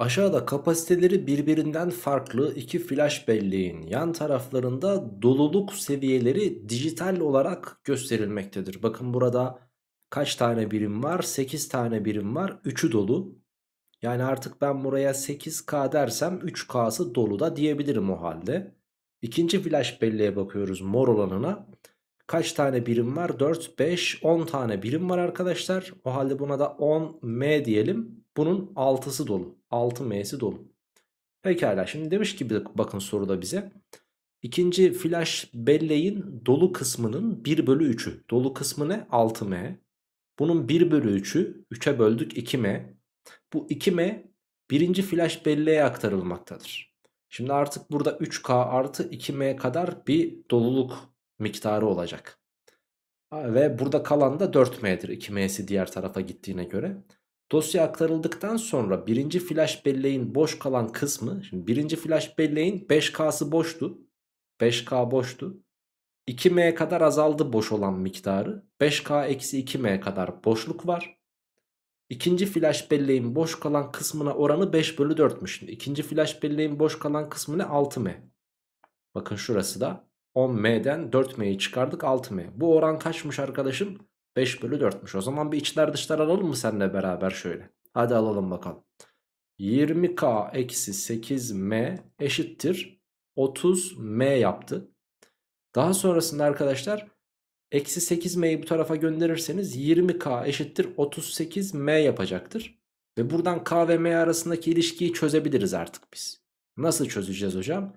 Aşağıda kapasiteleri birbirinden farklı iki flash belleğin yan taraflarında doluluk seviyeleri dijital olarak gösterilmektedir. Bakın burada kaç tane birim var? 8 tane birim var. 3'ü dolu. Yani artık ben buraya 8K dersem 3K'sı dolu da diyebilirim o halde. İkinci flash belleğe bakıyoruz mor olanına. Kaç tane birim var? 4, 5, 10 tane birim var arkadaşlar. O halde buna da 10M diyelim. Bunun 6'sı dolu. 6M'si dolu. Pekala şimdi demiş ki bakın soruda bize. İkinci flash belleğin dolu kısmının 1 bölü 3'ü. Dolu kısmı ne? 6M. Bunun 1 bölü 3'ü 3'e böldük 2M. Bu 2M birinci flash belleğe aktarılmaktadır. Şimdi artık burada 3K artı 2M kadar bir doluluk miktarı olacak. Ve burada kalan da 4M'dir 2M'si diğer tarafa gittiğine göre. Dosya aktarıldıktan sonra birinci flash belleğin boş kalan kısmı. Şimdi birinci flash belleğin 5K'sı boştu. 5K boştu. 2M kadar azaldı boş olan miktarı. 5K eksi 2M kadar boşluk var. İkinci flash belleğin boş kalan kısmına oranı 5 bölü 4'müş. Şimdi İkinci flash belleğin boş kalan kısmı ne? 6M. Bakın şurası da 10M'den 4M'yi çıkardık 6M. Bu oran kaçmış arkadaşım? 5 bölü 4'müş. O zaman bir içler dışlar alalım mı seninle beraber şöyle? Hadi alalım bakalım. 20k eksi 8m eşittir 30m yaptı. Daha sonrasında arkadaşlar eksi 8m'yi bu tarafa gönderirseniz 20k eşittir 38m yapacaktır. Ve buradan k ve m arasındaki ilişkiyi çözebiliriz artık biz. Nasıl çözeceğiz hocam?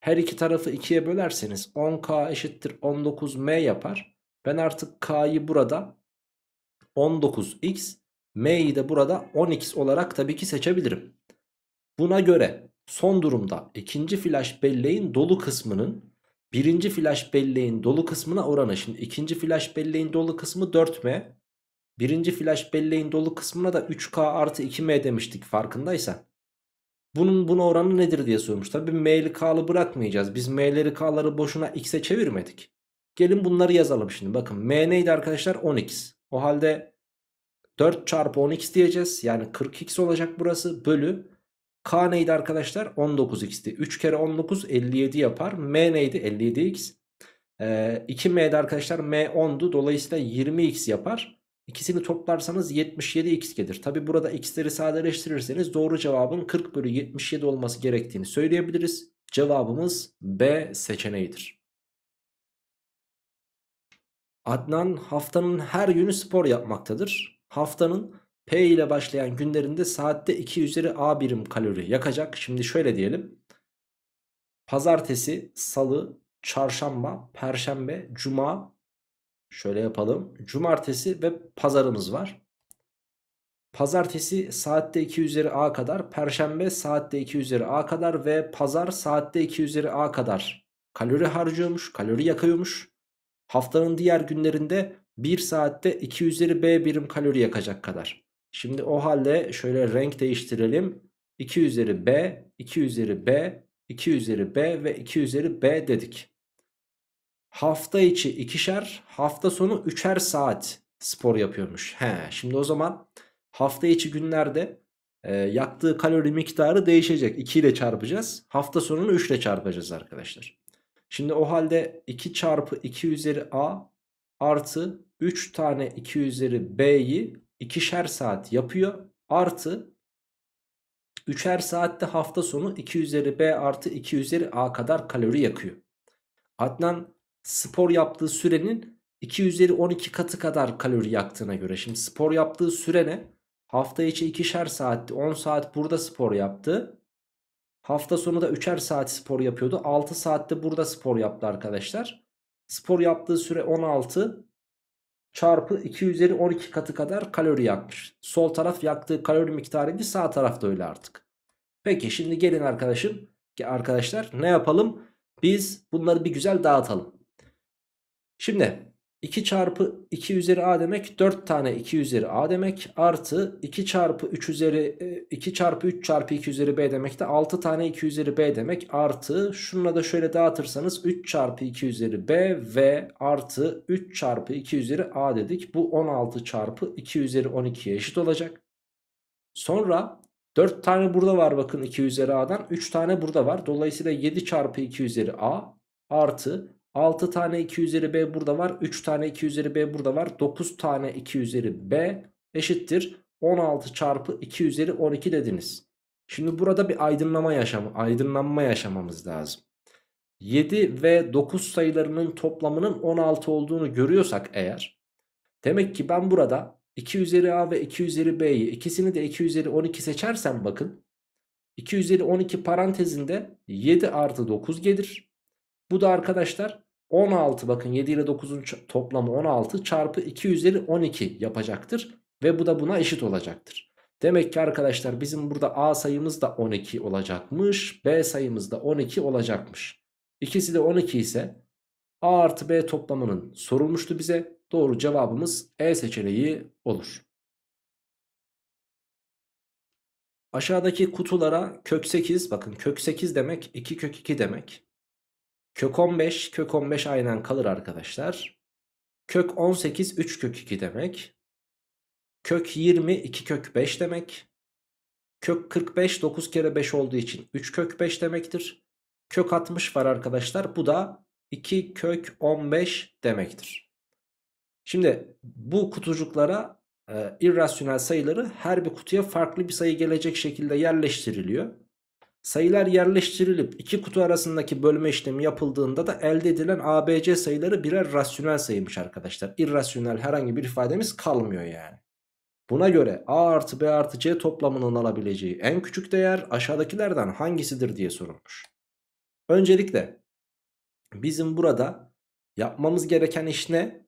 Her iki tarafı 2'ye bölerseniz 10k eşittir 19m yapar. Ben artık k'yı burada 19x, m'yi de burada 10x olarak tabii ki seçebilirim. Buna göre son durumda ikinci flash belleğin dolu kısmının birinci flash belleğin dolu kısmına oranı. Şimdi ikinci flash belleğin dolu kısmı 4m. Birinci flash belleğin dolu kısmına da 3k artı 2m demiştik farkındaysan. Bunun buna oranı nedir diye sormuş. Tabii m'li k'lı bırakmayacağız. Biz m'leri k'ları boşuna x'e çevirmedik. Gelin bunları yazalım şimdi. Bakın m neydi arkadaşlar? 10x. O halde 4 çarpı 10x diyeceğiz. Yani 40x olacak burası. Bölü. K neydi arkadaşlar? 19x'ti. 3 kere 19 57 yapar. M neydi? 57x. Ee, 2m'de arkadaşlar m 10'du. Dolayısıyla 20x yapar. İkisini toplarsanız 77x gelir. Tabi burada x'leri sadeleştirirseniz doğru cevabın 40 bölü 77 olması gerektiğini söyleyebiliriz. Cevabımız B seçeneğidir. Adnan haftanın her günü spor yapmaktadır. Haftanın P ile başlayan günlerinde saatte 2 üzeri A birim kalori yakacak. Şimdi şöyle diyelim. Pazartesi, salı, çarşamba, perşembe, cuma şöyle yapalım. Cumartesi ve pazarımız var. Pazartesi saatte 2 üzeri A kadar, perşembe saatte 2 üzeri A kadar ve pazar saatte 2 üzeri A kadar kalori harcıyormuş, kalori yakıyormuş. Haftanın diğer günlerinde 1 saatte 2 üzeri B birim kalori yakacak kadar. Şimdi o halde şöyle renk değiştirelim. 2 üzeri B, 2 üzeri B, 2 üzeri B ve 2 üzeri B dedik. Hafta içi ikişer, hafta sonu üçer saat spor yapıyormuş. He, şimdi o zaman hafta içi günlerde e, yaktığı kalori miktarı değişecek. 2 ile çarpacağız. Hafta sonunu 3 ile çarpacağız arkadaşlar. Şimdi o halde 2 çarpı 2 üzeri A artı 3 tane 2 üzeri B'yi ikişer saat yapıyor. Artı 3'er saatte hafta sonu 2 üzeri B artı 2 üzeri A kadar kalori yakıyor. Adnan spor yaptığı sürenin 2 üzeri 12 katı kadar kalori yaktığına göre. Şimdi spor yaptığı süre ne? Hafta içi ikişer saatte 10 saat burada spor yaptı. Hafta sonu da 3'er saat spor yapıyordu. 6 saatte burada spor yaptı arkadaşlar. Spor yaptığı süre 16 çarpı 2 üzeri 12 katı kadar kalori yakmış. Sol taraf yaktığı kalori miktarıydı sağ tarafta öyle artık. Peki şimdi gelin arkadaşım arkadaşlar ne yapalım? Biz bunları bir güzel dağıtalım. Şimdi 2 çarpı 2 üzeri a demek 4 tane 2 üzeri a demek artı 2 çarpı 3 üzeri 2 e, çarpı 3 çarpı 2 üzeri b demek de 6 tane 2 üzeri b demek artı şununla da şöyle dağıtırsanız 3 çarpı 2 üzeri b ve artı 3 çarpı 2 üzeri a dedik. Bu 16 çarpı 2 üzeri 12'ye eşit olacak. Sonra 4 tane burada var bakın 2 üzeri a'dan 3 tane burada var. Dolayısıyla 7 çarpı 2 üzeri a artı 6 tane 2 üzeri b burada var. 3 tane 2 üzeri b burada var. 9 tane 2 üzeri b eşittir. 16 çarpı 2 üzeri 12 dediniz. Şimdi burada bir aydınlama yaşam, aydınlanma yaşamamız lazım. 7 ve 9 sayılarının toplamının 16 olduğunu görüyorsak eğer demek ki ben burada 2 üzeri a ve 2 üzeri b'yi ikisini de 2 üzeri 12 seçersem bakın 2 üzeri 12 parantezinde 7 artı 9 gelir. Bu da arkadaşlar 16 bakın 7 ile 9'un toplamı 16 çarpı 2 üzeri 12 yapacaktır. Ve bu da buna eşit olacaktır. Demek ki arkadaşlar bizim burada A sayımız da 12 olacakmış. B sayımız da 12 olacakmış. İkisi de 12 ise A artı B toplamının sorulmuştu bize. Doğru cevabımız E seçeneği olur. Aşağıdaki kutulara kök 8 bakın kök 8 demek 2 kök 2 demek. Kök 15, kök 15 aynen kalır arkadaşlar. Kök 18, 3 kök 2 demek. Kök 20, 2 kök 5 demek. Kök 45, 9 kere 5 olduğu için 3 kök 5 demektir. Kök 60 var arkadaşlar. Bu da 2 kök 15 demektir. Şimdi bu kutucuklara e, irrasyonel sayıları her bir kutuya farklı bir sayı gelecek şekilde yerleştiriliyor. Sayılar yerleştirilip iki kutu arasındaki bölme işlemi yapıldığında da elde edilen ABC sayıları birer rasyonel sayıymış arkadaşlar. İrrasyonel herhangi bir ifademiz kalmıyor yani. Buna göre A artı B artı C toplamının alabileceği en küçük değer aşağıdakilerden hangisidir diye sorulmuş. Öncelikle bizim burada yapmamız gereken iş ne?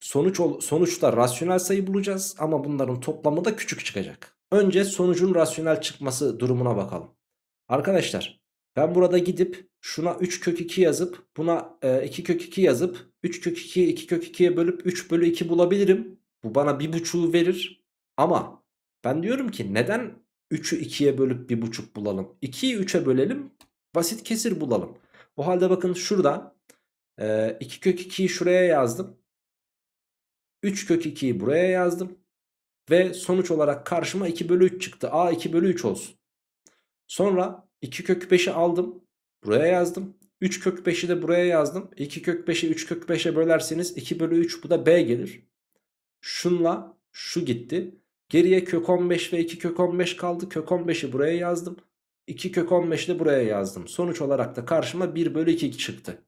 Sonuç, sonuçta rasyonel sayı bulacağız ama bunların toplamı da küçük çıkacak. Önce sonucun rasyonel çıkması durumuna bakalım. Arkadaşlar ben burada gidip şuna 3 kök 2 yazıp buna 2 e, kök 2 yazıp 3 kök 2'yi 2 kök 2'ye bölüp 3 bölü 2 bulabilirim. Bu bana 1.5'u verir. Ama ben diyorum ki neden 3'ü 2'ye bölüp 1.5 bulalım? 2'yi 3'e bölelim basit kesir bulalım. O halde bakın şurada 2 e, kök 2'yi şuraya yazdım. 3 kök 2'yi buraya yazdım. Ve sonuç olarak karşıma 2 bölü 3 çıktı. A 2 bölü 3 olsun. Sonra 2 kök 5'i aldım. Buraya yazdım. 3 kök 5'i de buraya yazdım. 2 kök 5'i 3 kök 5'e bölerseniz 2 bölü 3 bu da B gelir. Şunla şu gitti. Geriye kök 15 ve 2 kök 15 kaldı. Kök 15'i buraya yazdım. 2 kök 15 de buraya yazdım. Sonuç olarak da karşıma 1 bölü 2 çıktı.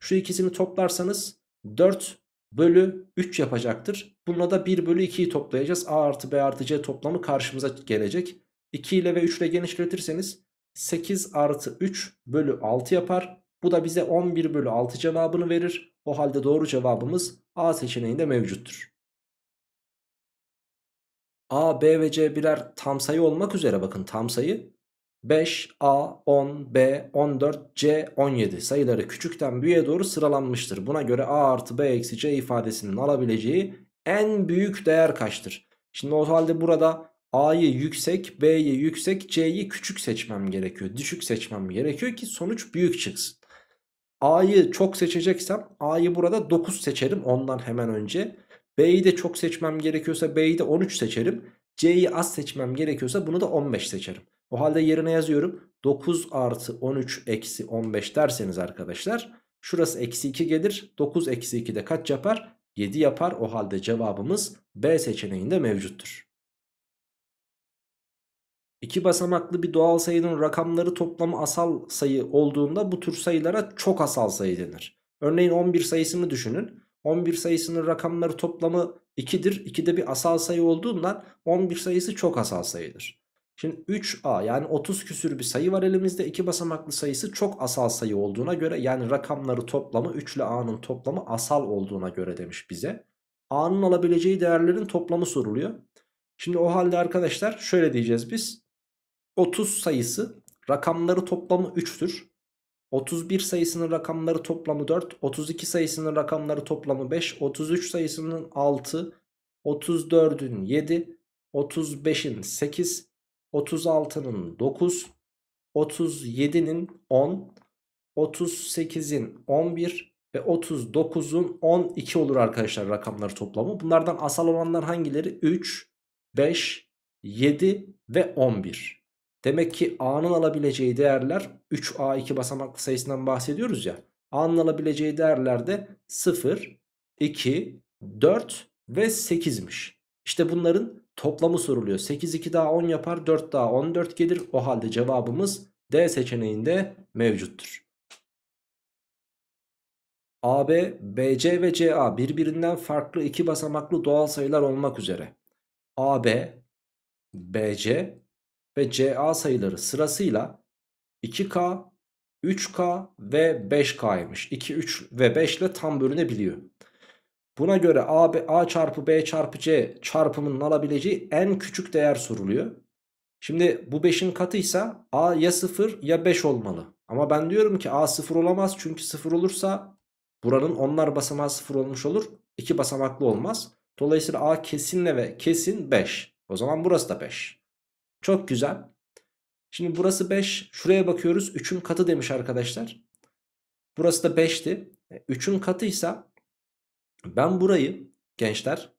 Şu ikisini toplarsanız 4 bölü 3 yapacaktır. Bununla da 1 bölü 2'yi toplayacağız. A artı B artı C toplamı karşımıza gelecek. 2 ile ve 3 ile genişletirseniz 8 artı 3 bölü 6 yapar. Bu da bize 11 bölü 6 cevabını verir. O halde doğru cevabımız A seçeneğinde mevcuttur. A, B ve C birer tam sayı olmak üzere bakın tam sayı. 5, A, 10, B, 14, C, 17 sayıları küçükten büyüğe doğru sıralanmıştır. Buna göre A artı B eksi C ifadesinin alabileceği en büyük değer kaçtır? Şimdi o halde burada A'yı yüksek, B'yi yüksek, C'yi küçük seçmem gerekiyor. Düşük seçmem gerekiyor ki sonuç büyük çıksın. A'yı çok seçeceksem A'yı burada 9 seçerim ondan hemen önce. B'yi de çok seçmem gerekiyorsa B'yi de 13 seçerim. C'yi az seçmem gerekiyorsa bunu da 15 seçerim. O halde yerine yazıyorum. 9 artı 13 eksi 15 derseniz arkadaşlar. Şurası eksi 2 gelir. 9 eksi 2 de kaç yapar? 7 yapar. O halde cevabımız B seçeneğinde mevcuttur. İki basamaklı bir doğal sayının rakamları toplamı asal sayı olduğunda bu tür sayılara çok asal sayı denir. Örneğin 11 sayısını düşünün. 11 sayısının rakamları toplamı 2'dir. 2 de bir asal sayı olduğundan 11 sayısı çok asal sayıdır. Şimdi 3a yani 30 küsür bir sayı var elimizde. iki basamaklı sayısı çok asal sayı olduğuna göre yani rakamları toplamı 3 ile a'nın toplamı asal olduğuna göre demiş bize. a'nın alabileceği değerlerin toplamı soruluyor. Şimdi o halde arkadaşlar şöyle diyeceğiz biz. 30 sayısı rakamları toplamı 3'tür. 31 sayısının rakamları toplamı 4, 32 sayısının rakamları toplamı 5, 33 sayısının 6, 34'ün 7, 35'in 8, 36'nın 9, 37'nin 10, 38'in 11 ve 39'un 12 olur arkadaşlar rakamları toplamı. Bunlardan asal olanlar hangileri? 3, 5, 7 ve 11. Demek ki A'nın alabileceği değerler 3A 2 basamaklı sayısından bahsediyoruz ya. A'nın alabileceği değerler de 0, 2, 4 ve 8'miş. İşte bunların Toplamı soruluyor. 8 2 daha 10 yapar 4 daha 14 gelir. O halde cevabımız D seçeneğinde mevcuttur. AB, BC ve CA birbirinden farklı iki basamaklı doğal sayılar olmak üzere. AB, BC ve CA sayıları sırasıyla 2K, 3K ve 5K'ymış. 2, 3 ve 5 ile tam bölünebiliyor. Buna göre A, B, A çarpı B çarpı C çarpımının alabileceği en küçük değer soruluyor. Şimdi bu 5'in katıysa A ya 0 ya 5 olmalı. Ama ben diyorum ki A 0 olamaz çünkü 0 olursa buranın onlar basamağı 0 olmuş olur. 2 basamaklı olmaz. Dolayısıyla A kesinle ve kesin 5. O zaman burası da 5. Çok güzel. Şimdi burası 5. Şuraya bakıyoruz. 3'ün katı demiş arkadaşlar. Burası da 5'ti. 3'ün e, katıysa ben burayı gençler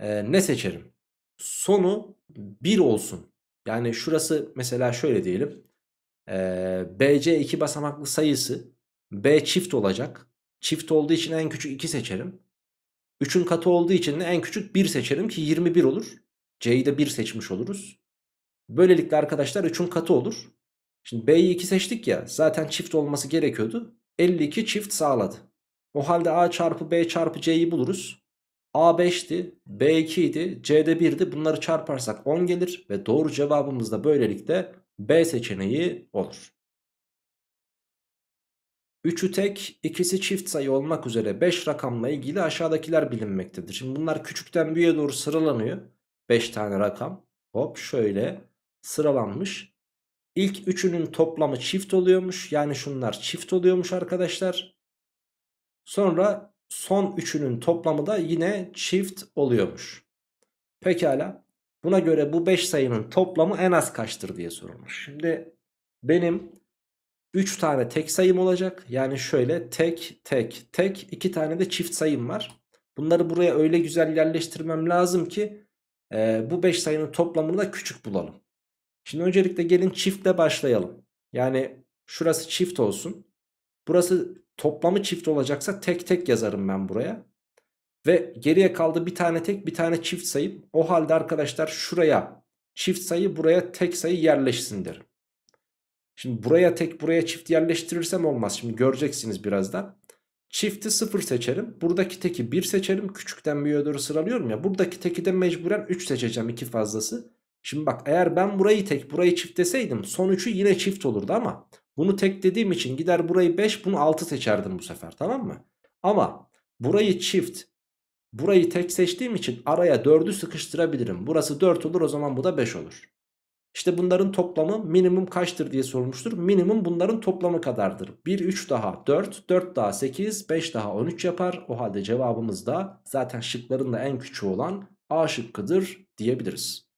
e, ne seçerim? Sonu 1 olsun. Yani şurası mesela şöyle diyelim. E, BC 2 basamaklı sayısı B çift olacak. Çift olduğu için en küçük 2 seçerim. 3'ün katı olduğu için de en küçük 1 seçerim ki 21 olur. C'yi de 1 seçmiş oluruz. Böylelikle arkadaşlar 3'ün katı olur. Şimdi B'yi 2 seçtik ya zaten çift olması gerekiyordu. 52 çift sağladı. O halde A çarpı B çarpı C'yi buluruz. A 5'ti, B 2'ydi, C de 1'di. Bunları çarparsak 10 gelir ve doğru cevabımız da böylelikle B seçeneği olur. 3'ü tek, ikisi çift sayı olmak üzere 5 rakamla ilgili aşağıdakiler bilinmektedir. Şimdi bunlar küçükten büyüğe doğru sıralanıyor. 5 tane rakam. Hop şöyle sıralanmış. İlk üçünün toplamı çift oluyormuş. Yani şunlar çift oluyormuş arkadaşlar. Sonra son üçünün toplamı da yine çift oluyormuş. Pekala. Buna göre bu 5 sayının toplamı en az kaçtır diye sorulmuş. Şimdi benim 3 tane tek sayım olacak. Yani şöyle tek tek tek 2 tane de çift sayım var. Bunları buraya öyle güzel yerleştirmem lazım ki e, bu 5 sayının toplamını da küçük bulalım. Şimdi öncelikle gelin çiftle başlayalım. Yani şurası çift olsun. Burası Toplamı çift olacaksa tek tek yazarım ben buraya. Ve geriye kaldı bir tane tek bir tane çift sayıp O halde arkadaşlar şuraya çift sayı buraya tek sayı yerleşsin derim. Şimdi buraya tek buraya çift yerleştirirsem olmaz. Şimdi göreceksiniz birazdan. Çifti 0 seçerim. Buradaki teki 1 seçerim. Küçükten büyüğe doğru sıralıyorum ya. Buradaki teki de mecburen 3 seçeceğim 2 fazlası. Şimdi bak eğer ben burayı tek burayı çift deseydim son 3'ü yine çift olurdu ama bunu tek dediğim için gider burayı 5 bunu 6 seçerdim bu sefer tamam mı? Ama burayı çift burayı tek seçtiğim için araya 4'ü sıkıştırabilirim. Burası 4 olur o zaman bu da 5 olur. İşte bunların toplamı minimum kaçtır diye sormuştur. Minimum bunların toplamı kadardır. 1, 3 daha 4, 4 daha 8, 5 daha 13 yapar. O halde cevabımız da zaten şıkların da en küçüğü olan A şıkkıdır diyebiliriz.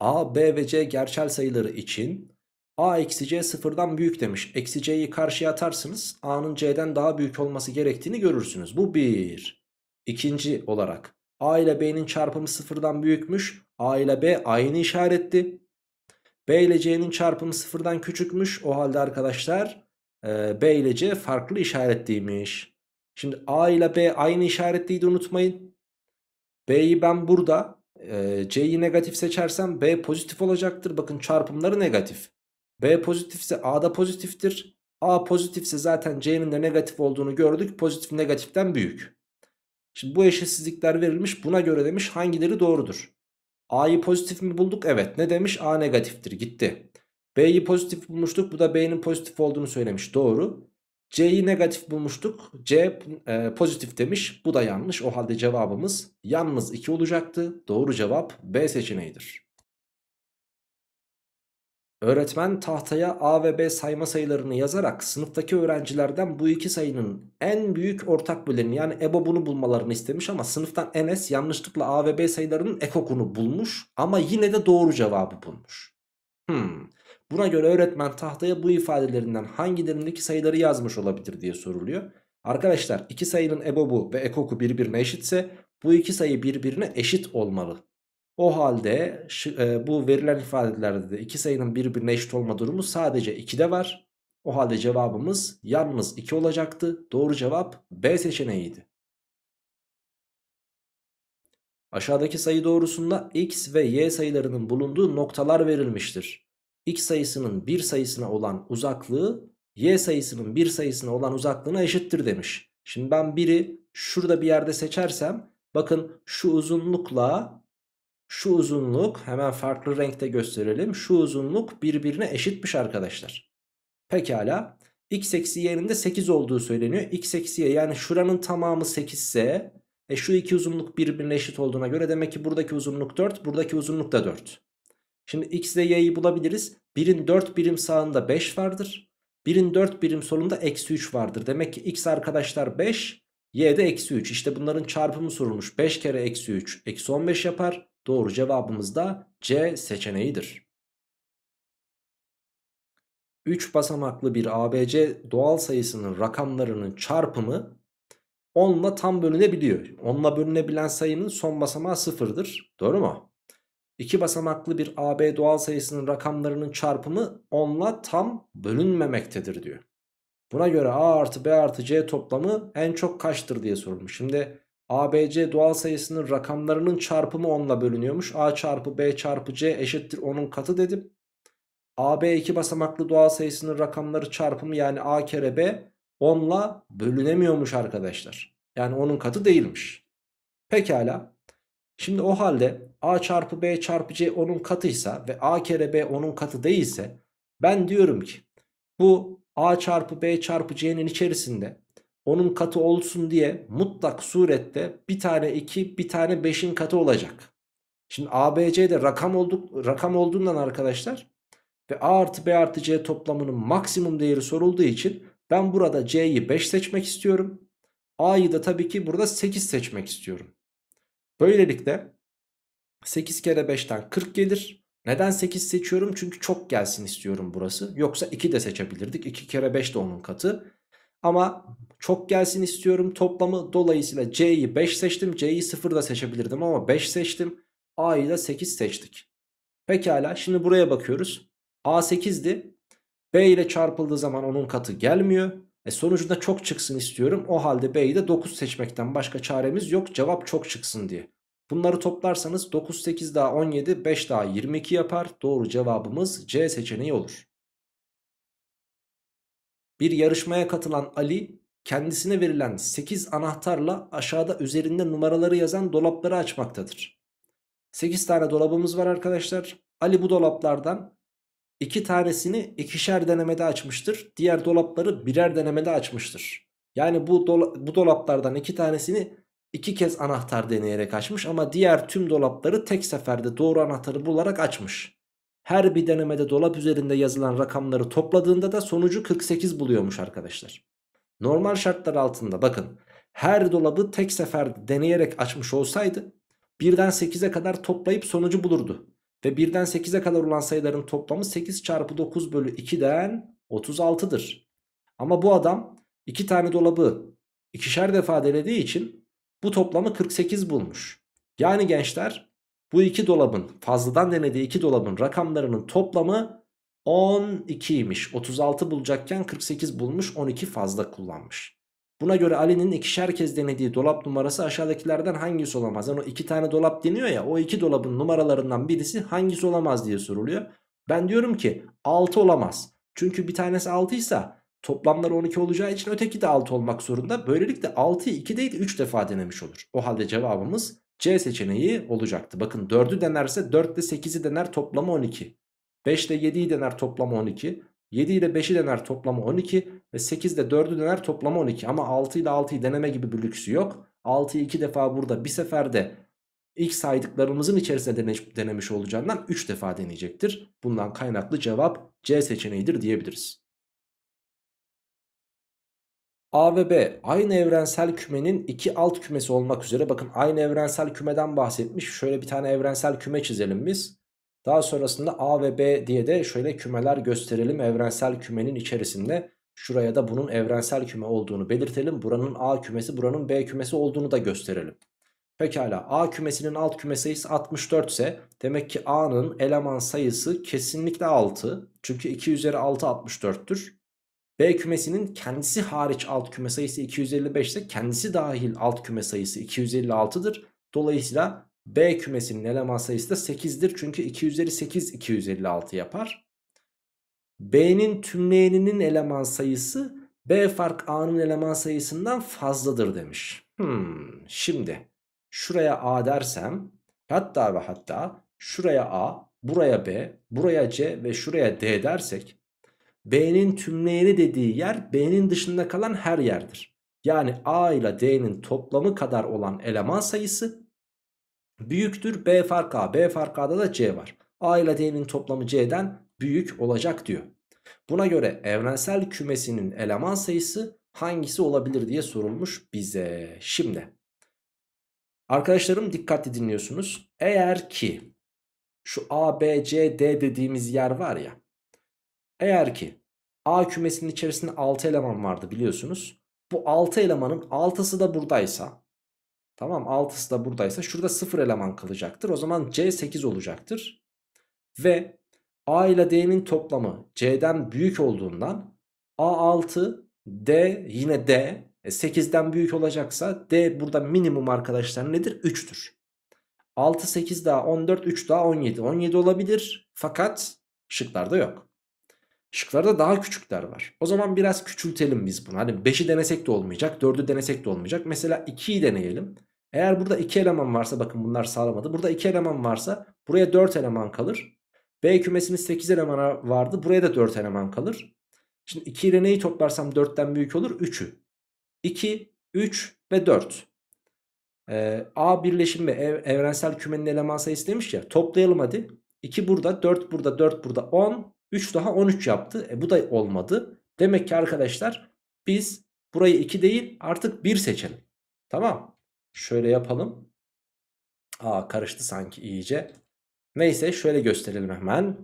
A, B ve C gerçel sayıları için A eksi C sıfırdan büyük demiş. Eksi C'yi karşıya atarsınız. A'nın C'den daha büyük olması gerektiğini görürsünüz. Bu bir. İkinci olarak A ile B'nin çarpımı sıfırdan büyükmüş. A ile B aynı işaretti. B ile C'nin çarpımı sıfırdan küçükmüş. O halde arkadaşlar e, B ile C farklı işaretliymiş. Şimdi A ile B aynı işaretliydi unutmayın. B'yi ben burada e, C'yi negatif seçersem B pozitif olacaktır. Bakın çarpımları negatif. B pozitifse A da pozitiftir. A pozitifse zaten C'nin de negatif olduğunu gördük. Pozitif negatiften büyük. Şimdi bu eşitsizlikler verilmiş. Buna göre demiş hangileri doğrudur? A'yı pozitif mi bulduk? Evet. Ne demiş? A negatiftir. Gitti. B'yi pozitif bulmuştuk. Bu da B'nin pozitif olduğunu söylemiş. Doğru. C'yi negatif bulmuştuk. C e, pozitif demiş. Bu da yanlış. O halde cevabımız yalnız 2 olacaktı. Doğru cevap B seçeneğidir. Öğretmen tahtaya A ve B sayma sayılarını yazarak sınıftaki öğrencilerden bu iki sayının en büyük ortak böleni yani EBO bunu bulmalarını istemiş ama sınıftan Enes yanlışlıkla A ve B sayılarının ekokunu bulmuş ama yine de doğru cevabı bulmuş. Hmm. Buna göre öğretmen tahtaya bu ifadelerinden hangilerindeki sayıları yazmış olabilir diye soruluyor. Arkadaşlar iki sayının EBOB'u ve ekoku birbirine eşitse bu iki sayı birbirine eşit olmalı. O halde e, bu verilen ifadelerde de iki sayının birbirine eşit olma durumu sadece 2'de var. O halde cevabımız yalnız 2 olacaktı. Doğru cevap B seçeneğiydi. Aşağıdaki sayı doğrusunda x ve y sayılarının bulunduğu noktalar verilmiştir. x sayısının bir sayısına olan uzaklığı y sayısının bir sayısına olan uzaklığına eşittir demiş. Şimdi ben biri şurada bir yerde seçersem bakın şu uzunlukla şu uzunluk hemen farklı renkte gösterelim. Şu uzunluk birbirine eşitmiş arkadaşlar. Pekala. X eksi y'nin de 8 olduğu söyleniyor. X eksi y yani şuranın tamamı 8 ise e şu iki uzunluk birbirine eşit olduğuna göre demek ki buradaki uzunluk 4 buradaki uzunluk da 4. Şimdi x ile y'yi bulabiliriz. Birin 4 birim sağında 5 vardır. Birin 4 birim solunda eksi 3 vardır. Demek ki x arkadaşlar 5 y de eksi 3. İşte bunların çarpımı sorulmuş. 5 kere eksi 3 eksi 15 yapar. Doğru cevabımız da C seçeneğidir. 3 basamaklı bir ABC doğal sayısının rakamlarının çarpımı 10 tam bölünebiliyor. 10 bölünebilen sayının son basamağı 0'dır. Doğru mu? 2 basamaklı bir AB doğal sayısının rakamlarının çarpımı 10 tam bölünmemektedir diyor. Buna göre A artı B artı C toplamı en çok kaçtır diye sorulmuş. Şimdi ABC doğal sayısının rakamlarının çarpımı 10'la bölünüyormuş. A çarpı B çarpı C eşittir 10'un katı dedim. AB iki basamaklı doğal sayısının rakamları çarpımı yani A kere B 10'la bölünemiyormuş arkadaşlar. Yani 10'un katı değilmiş. Pekala. Şimdi o halde A çarpı B çarpı C 10'un katıysa ve A kere B 10'un katı değilse ben diyorum ki bu A çarpı B çarpı C'nin içerisinde onun katı olsun diye mutlak surette bir tane 2 bir tane 5'in katı olacak. Şimdi ABC de rakam, olduk, rakam olduğundan arkadaşlar ve A artı B artı C toplamının maksimum değeri sorulduğu için ben burada C'yi 5 seçmek istiyorum. A'yı da tabii ki burada 8 seçmek istiyorum. Böylelikle 8 kere 5'ten 40 gelir. Neden 8 seçiyorum? Çünkü çok gelsin istiyorum burası. Yoksa 2 de seçebilirdik. 2 kere 5 de onun katı. Ama çok gelsin istiyorum toplamı. Dolayısıyla C'yi 5 seçtim. C'yi 0 da seçebilirdim ama 5 seçtim. A'yı da 8 seçtik. Pekala şimdi buraya bakıyoruz. A 8'di. B ile çarpıldığı zaman onun katı gelmiyor. E sonucunda çok çıksın istiyorum. O halde B'yi de 9 seçmekten başka çaremiz yok. Cevap çok çıksın diye. Bunları toplarsanız 9, 8 daha 17, 5 daha 22 yapar. Doğru cevabımız C seçeneği olur. Bir yarışmaya katılan Ali kendisine verilen 8 anahtarla aşağıda üzerinde numaraları yazan dolapları açmaktadır. 8 tane dolabımız var arkadaşlar. Ali bu dolaplardan 2 tanesini ikişer denemede açmıştır. Diğer dolapları birer denemede açmıştır. Yani bu, dola bu dolaplardan 2 tanesini 2 kez anahtar deneyerek açmış ama diğer tüm dolapları tek seferde doğru anahtarı bularak açmış. Her bir denemede dolap üzerinde yazılan rakamları topladığında da sonucu 48 buluyormuş arkadaşlar. Normal şartlar altında bakın her dolabı tek sefer deneyerek açmış olsaydı birden 8'e kadar toplayıp sonucu bulurdu. Ve birden 8'e kadar olan sayıların toplamı 8 çarpı 9 bölü 2'den 36'dır. Ama bu adam iki tane dolabı ikişer defa denediği için bu toplamı 48 bulmuş. Yani gençler bu iki dolabın fazladan denediği iki dolabın rakamlarının toplamı 12'ymiş. 36 bulacakken 48 bulmuş 12 fazla kullanmış. Buna göre Ali'nin ikişer kez denediği dolap numarası aşağıdakilerden hangisi olamaz? Yani o iki tane dolap deniyor ya o iki dolabın numaralarından birisi hangisi olamaz diye soruluyor. Ben diyorum ki 6 olamaz. Çünkü bir tanesi 6 ise toplamlar 12 olacağı için öteki de 6 olmak zorunda. Böylelikle 6'yı 2 değil 3 defa denemiş olur. O halde cevabımız C seçeneği olacaktı. Bakın 4'ü denerse 4 ile 8'i dener toplamı 12. 5 ile 7'yi dener toplamı 12. 7 ile 5'i dener toplamı 12. Ve 8 ile 4'ü dener toplamı 12. Ama 6 ile 6'yı deneme gibi bir lüksü yok. 6'yı 2 defa burada bir seferde ilk saydıklarımızın içerisinde denemiş, olacağından 3 defa deneyecektir. Bundan kaynaklı cevap C seçeneğidir diyebiliriz. A ve B aynı evrensel kümenin iki alt kümesi olmak üzere bakın aynı evrensel kümeden bahsetmiş. Şöyle bir tane evrensel küme çizelim biz. Daha sonrasında A ve B diye de şöyle kümeler gösterelim evrensel kümenin içerisinde. Şuraya da bunun evrensel küme olduğunu belirtelim. Buranın A kümesi buranın B kümesi olduğunu da gösterelim. Pekala A kümesinin alt küme sayısı 64 ise demek ki A'nın eleman sayısı kesinlikle 6. Çünkü 2 üzeri 6 64'tür. B kümesinin kendisi hariç alt küme sayısı 255 ise kendisi dahil alt küme sayısı 256'dır. Dolayısıyla B kümesinin eleman sayısı da 8'dir. Çünkü 2 üzeri 8 256 yapar. B'nin tümleyeninin eleman sayısı B fark A'nın eleman sayısından fazladır demiş. Hmm, şimdi şuraya A dersem hatta ve hatta şuraya A, buraya B, buraya C ve şuraya D dersek B'nin tümleyeni dediği yer B'nin dışında kalan her yerdir. Yani A ile D'nin toplamı kadar olan eleman sayısı büyüktür B fark A. B fark A'da da C var. A ile D'nin toplamı C'den büyük olacak diyor. Buna göre evrensel kümesinin eleman sayısı hangisi olabilir diye sorulmuş bize. Şimdi arkadaşlarım dikkatli dinliyorsunuz. Eğer ki şu A, B, C, D dediğimiz yer var ya. Eğer ki A kümesinin içerisinde 6 eleman vardı biliyorsunuz. Bu 6 elemanın 6'sı da buradaysa Tamam 6'sı da buradaysa şurada 0 eleman kalacaktır. O zaman C 8 olacaktır. Ve A ile D'nin toplamı C'den büyük olduğundan A 6, D yine D. E 8'den büyük olacaksa D burada minimum arkadaşlar nedir? 3'tür. 6, 8 daha 14, 3 daha 17. 17 olabilir fakat şıklarda yok. Şıklarda daha küçükler var. O zaman biraz küçültelim biz bunu. Hani 5'i denesek de olmayacak, 4'ü denesek de olmayacak. Mesela 2'yi deneyelim. Eğer burada 2 eleman varsa bakın bunlar sağlamadı. Burada 2 eleman varsa buraya 4 eleman kalır. B kümesinin 8 elemana vardı. Buraya da 4 eleman kalır. Şimdi 2 ile neyi toplarsam 4'ten büyük olur? 3'ü. 2, 3 ve 4. Ee, A birleşim ve ev, evrensel kümenin eleman sayısı demiş ya. Toplayalım hadi. 2 burada, 4 burada, 4 burada, 10. 3 daha 13 yaptı. E bu da olmadı. Demek ki arkadaşlar biz burayı 2 değil artık 1 seçelim. Tamam. Şöyle yapalım. Aa karıştı sanki iyice. Neyse şöyle gösterelim hemen.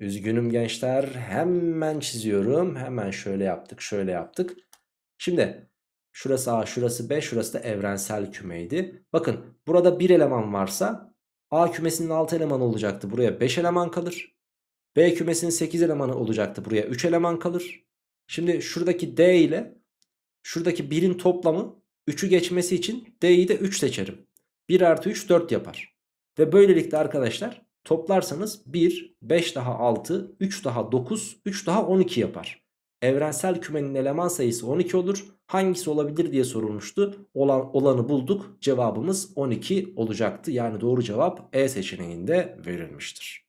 Üzgünüm gençler. Hemen çiziyorum. Hemen şöyle yaptık şöyle yaptık. Şimdi şurası A şurası B şurası da evrensel kümeydi. Bakın burada bir eleman varsa A kümesinin 6 elemanı olacaktı. Buraya 5 eleman kalır. B kümesinin 8 elemanı olacaktı. Buraya 3 eleman kalır. Şimdi şuradaki D ile şuradaki 1'in toplamı 3'ü geçmesi için D'yi de 3 seçerim. 1 artı 3 4 yapar. Ve böylelikle arkadaşlar toplarsanız 1, 5 daha 6, 3 daha 9, 3 daha 12 yapar. Evrensel kümenin eleman sayısı 12 olur. Hangisi olabilir diye sorulmuştu. Olan, olanı bulduk. Cevabımız 12 olacaktı. Yani doğru cevap E seçeneğinde verilmiştir.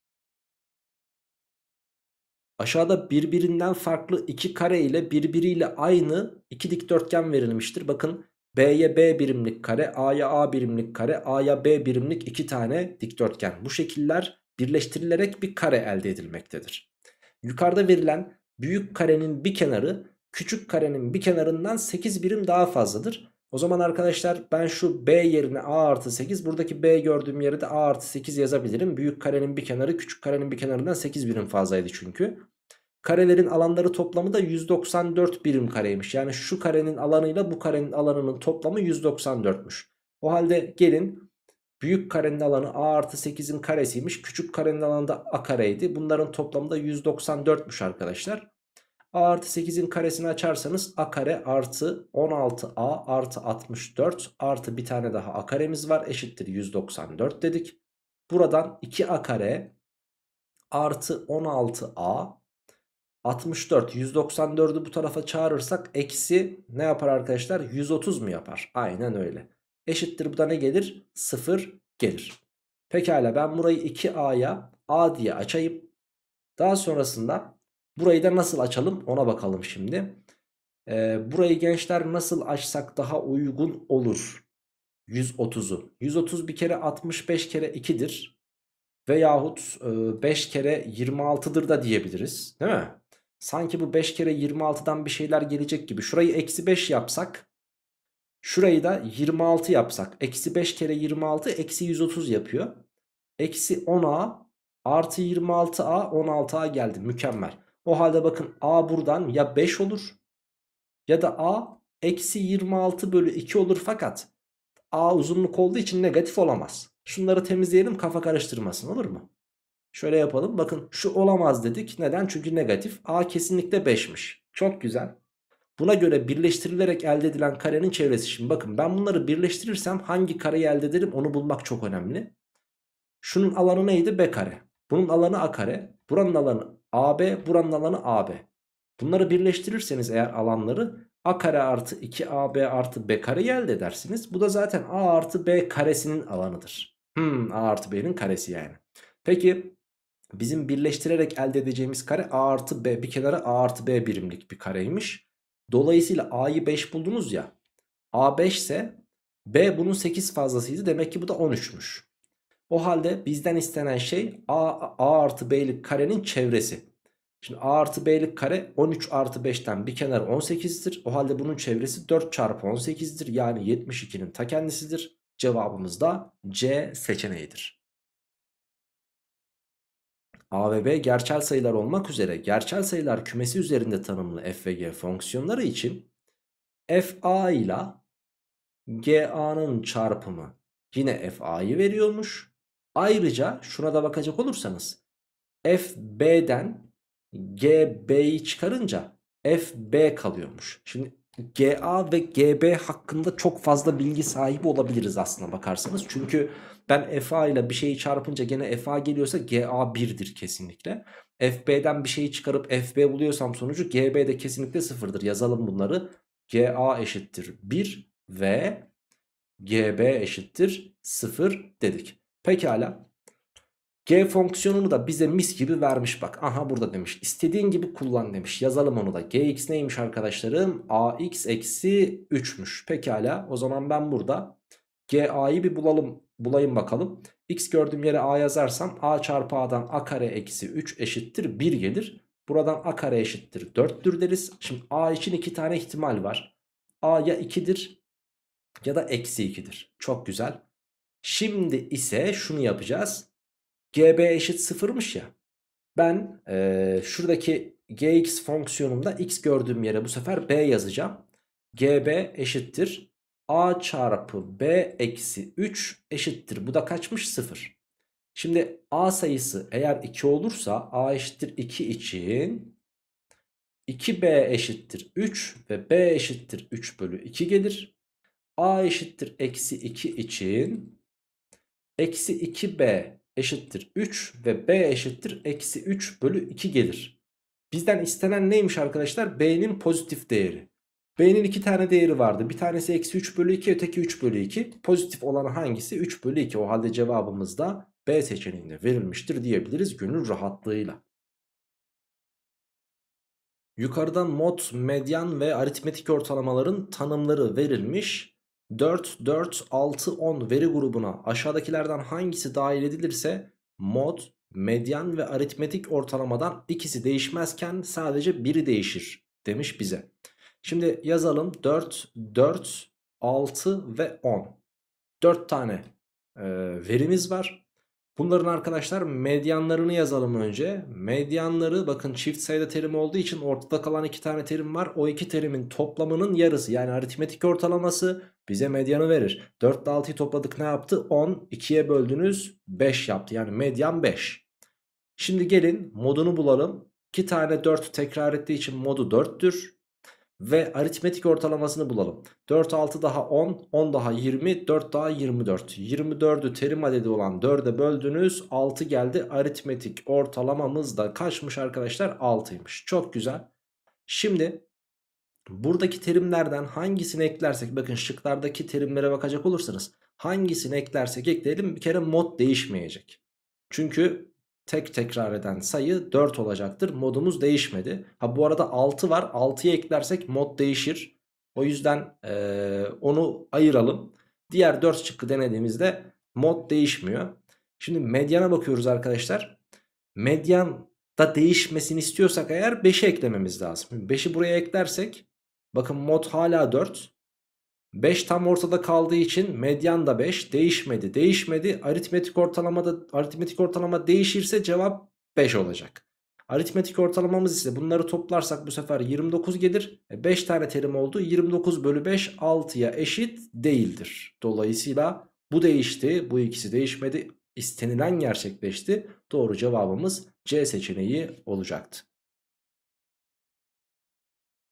Aşağıda birbirinden farklı iki kare ile birbiriyle aynı iki dikdörtgen verilmiştir. Bakın B'ye B birimlik kare, A'ya A birimlik kare, A'ya B birimlik iki tane dikdörtgen. Bu şekiller birleştirilerek bir kare elde edilmektedir. Yukarıda verilen büyük karenin bir kenarı küçük karenin bir kenarından 8 birim daha fazladır. O zaman arkadaşlar ben şu B yerine A artı 8 buradaki B gördüğüm yere de A artı 8 yazabilirim. Büyük karenin bir kenarı küçük karenin bir kenarından 8 birim fazlaydı çünkü. Karelerin alanları toplamı da 194 birim kareymiş. Yani şu karenin alanıyla bu karenin alanının toplamı 194'müş. O halde gelin büyük karenin alanı a artı 8'in karesiymiş. Küçük karenin alanı da a kareydi. Bunların toplamı da 194'müş arkadaşlar. a artı 8'in karesini açarsanız a kare artı 16a artı 64 artı bir tane daha a karemiz var. Eşittir 194 dedik. Buradan 2a kare artı 16a 64 194'ü bu tarafa çağırırsak eksi ne yapar arkadaşlar 130 mu yapar aynen öyle eşittir bu da ne gelir 0 gelir pekala ben burayı 2a'ya a diye açayım daha sonrasında burayı da nasıl açalım ona bakalım şimdi ee, burayı gençler nasıl açsak daha uygun olur 130'u 130 bir kere 65 kere 2'dir veyahut 5 e, kere 26'dır da diyebiliriz değil mi Sanki bu 5 kere 26'dan bir şeyler gelecek gibi. Şurayı eksi 5 yapsak. Şurayı da 26 yapsak. Eksi 5 kere 26 eksi 130 yapıyor. Eksi 10a artı 26a 16a geldi. Mükemmel. O halde bakın a buradan ya 5 olur ya da a eksi 26 bölü 2 olur fakat a uzunluk olduğu için negatif olamaz. Şunları temizleyelim kafa karıştırmasın olur mu? Şöyle yapalım. Bakın şu olamaz dedik. Neden? Çünkü negatif. A kesinlikle 5'miş. Çok güzel. Buna göre birleştirilerek elde edilen karenin çevresi. Şimdi bakın ben bunları birleştirirsem hangi kareyi elde ederim onu bulmak çok önemli. Şunun alanı neydi? B kare. Bunun alanı A kare. Buranın alanı AB. Buranın alanı AB. Bunları birleştirirseniz eğer alanları A kare artı 2AB artı B kareyi elde edersiniz. Bu da zaten A artı B karesinin alanıdır. Hmm, A artı B'nin karesi yani. Peki bizim birleştirerek elde edeceğimiz kare a artı b bir kenara a artı b birimlik bir kareymiş. Dolayısıyla a'yı 5 buldunuz ya a 5 ise b bunun 8 fazlasıydı demek ki bu da 13'müş. O halde bizden istenen şey a, a artı b'lik karenin çevresi. Şimdi a artı b'lik kare 13 artı 5'ten bir kenar 18'dir. O halde bunun çevresi 4 çarpı 18'dir. Yani 72'nin ta kendisidir. Cevabımız da C seçeneğidir. A ve B gerçel sayılar olmak üzere gerçel sayılar kümesi üzerinde tanımlı f ve g fonksiyonları için fA ile gA'nın çarpımı yine fA'yı veriyormuş. Ayrıca şuna da bakacak olursanız fB'den b'den çıkarınca fB kalıyormuş. Şimdi GA ve GB hakkında çok fazla bilgi sahibi olabiliriz aslında bakarsanız. Çünkü ben FA ile bir şeyi çarpınca gene FA geliyorsa GA 1'dir kesinlikle. FB'den bir şeyi çıkarıp FB buluyorsam sonucu GB de kesinlikle sıfırdır. Yazalım bunları. GA eşittir 1 ve GB eşittir 0 dedik. Pekala. G fonksiyonunu da bize mis gibi vermiş bak. Aha burada demiş. İstediğin gibi kullan demiş. Yazalım onu da. Gx neymiş arkadaşlarım? Ax eksi 3'müş. Pekala. O zaman ben burada GA'yı bir bulalım. Bulayım bakalım. X gördüğüm yere A yazarsam A çarpı A'dan A kare eksi 3 eşittir 1 gelir. Buradan A kare eşittir 4'tür deriz. Şimdi A için 2 tane ihtimal var. A ya 2'dir ya da eksi 2'dir. Çok güzel. Şimdi ise şunu yapacağız. GB eşit 0'mış ya. Ben e, şuradaki gx fonksiyonumda x gördüğüm yere bu sefer b yazacağım. gb eşittir a çarpı b eksi 3 eşittir. Bu da kaçmış 0. Şimdi a sayısı eğer 2 olursa a eşittir 2 için 2b eşittir 3 ve b eşittir 3 bölü 2 gelir. a eşittir eksi 2 için eksi 2b eşittir 3 ve b eşittir eksi 3 bölü 2 gelir. Bizden istenen neymiş arkadaşlar? b'nin pozitif değeri. B'nin iki tane değeri vardı. Bir tanesi eksi 3 bölü 2 öteki 3 bölü 2. Pozitif olan hangisi? 3 bölü 2. O halde cevabımız da B seçeneğinde verilmiştir diyebiliriz gönül rahatlığıyla. Yukarıdan mod, medyan ve aritmetik ortalamaların tanımları verilmiş. 4, 4, 6, 10 veri grubuna aşağıdakilerden hangisi dahil edilirse mod, medyan ve aritmetik ortalamadan ikisi değişmezken sadece biri değişir demiş bize. Şimdi yazalım 4, 4, 6 ve 10. 4 tane e, verimiz var. Bunların arkadaşlar medyanlarını yazalım önce. Medyanları bakın çift sayıda terim olduğu için ortada kalan iki tane terim var. O iki terimin toplamının yarısı yani aritmetik ortalaması bize medyanı verir. 4 ile 6'yı topladık ne yaptı? 10, 2'ye böldünüz 5 yaptı yani medyan 5. Şimdi gelin modunu bulalım. 2 tane 4 tekrar ettiği için modu 4'tür ve aritmetik ortalamasını bulalım. 4 6 daha 10, 10 daha 20, 4 daha 24. 24'ü terim adedi olan 4'e böldünüz 6 geldi. Aritmetik ortalamamız da kaçmış arkadaşlar? 6'ymış. Çok güzel. Şimdi buradaki terimlerden hangisini eklersek bakın şıklardaki terimlere bakacak olursanız hangisini eklersek ekleyelim bir kere mod değişmeyecek. Çünkü tek tekrar eden sayı 4 olacaktır. Modumuz değişmedi. Ha bu arada 6 var. 6'ya eklersek mod değişir. O yüzden e, onu ayıralım. Diğer 4 çıkı denediğimizde mod değişmiyor. Şimdi medyana bakıyoruz arkadaşlar. Medyan da değişmesini istiyorsak eğer 5'i eklememiz lazım. 5'i buraya eklersek bakın mod hala 4. 5 tam ortada kaldığı için medyan da 5 değişmedi. Değişmedi. Aritmetik ortalama da aritmetik ortalama değişirse cevap 5 olacak. Aritmetik ortalamamız ise bunları toplarsak bu sefer 29 gelir. 5 e, tane terim oldu. 29 bölü 5 6'ya eşit değildir. Dolayısıyla bu değişti. Bu ikisi değişmedi. İstenilen gerçekleşti. Doğru cevabımız C seçeneği olacaktı.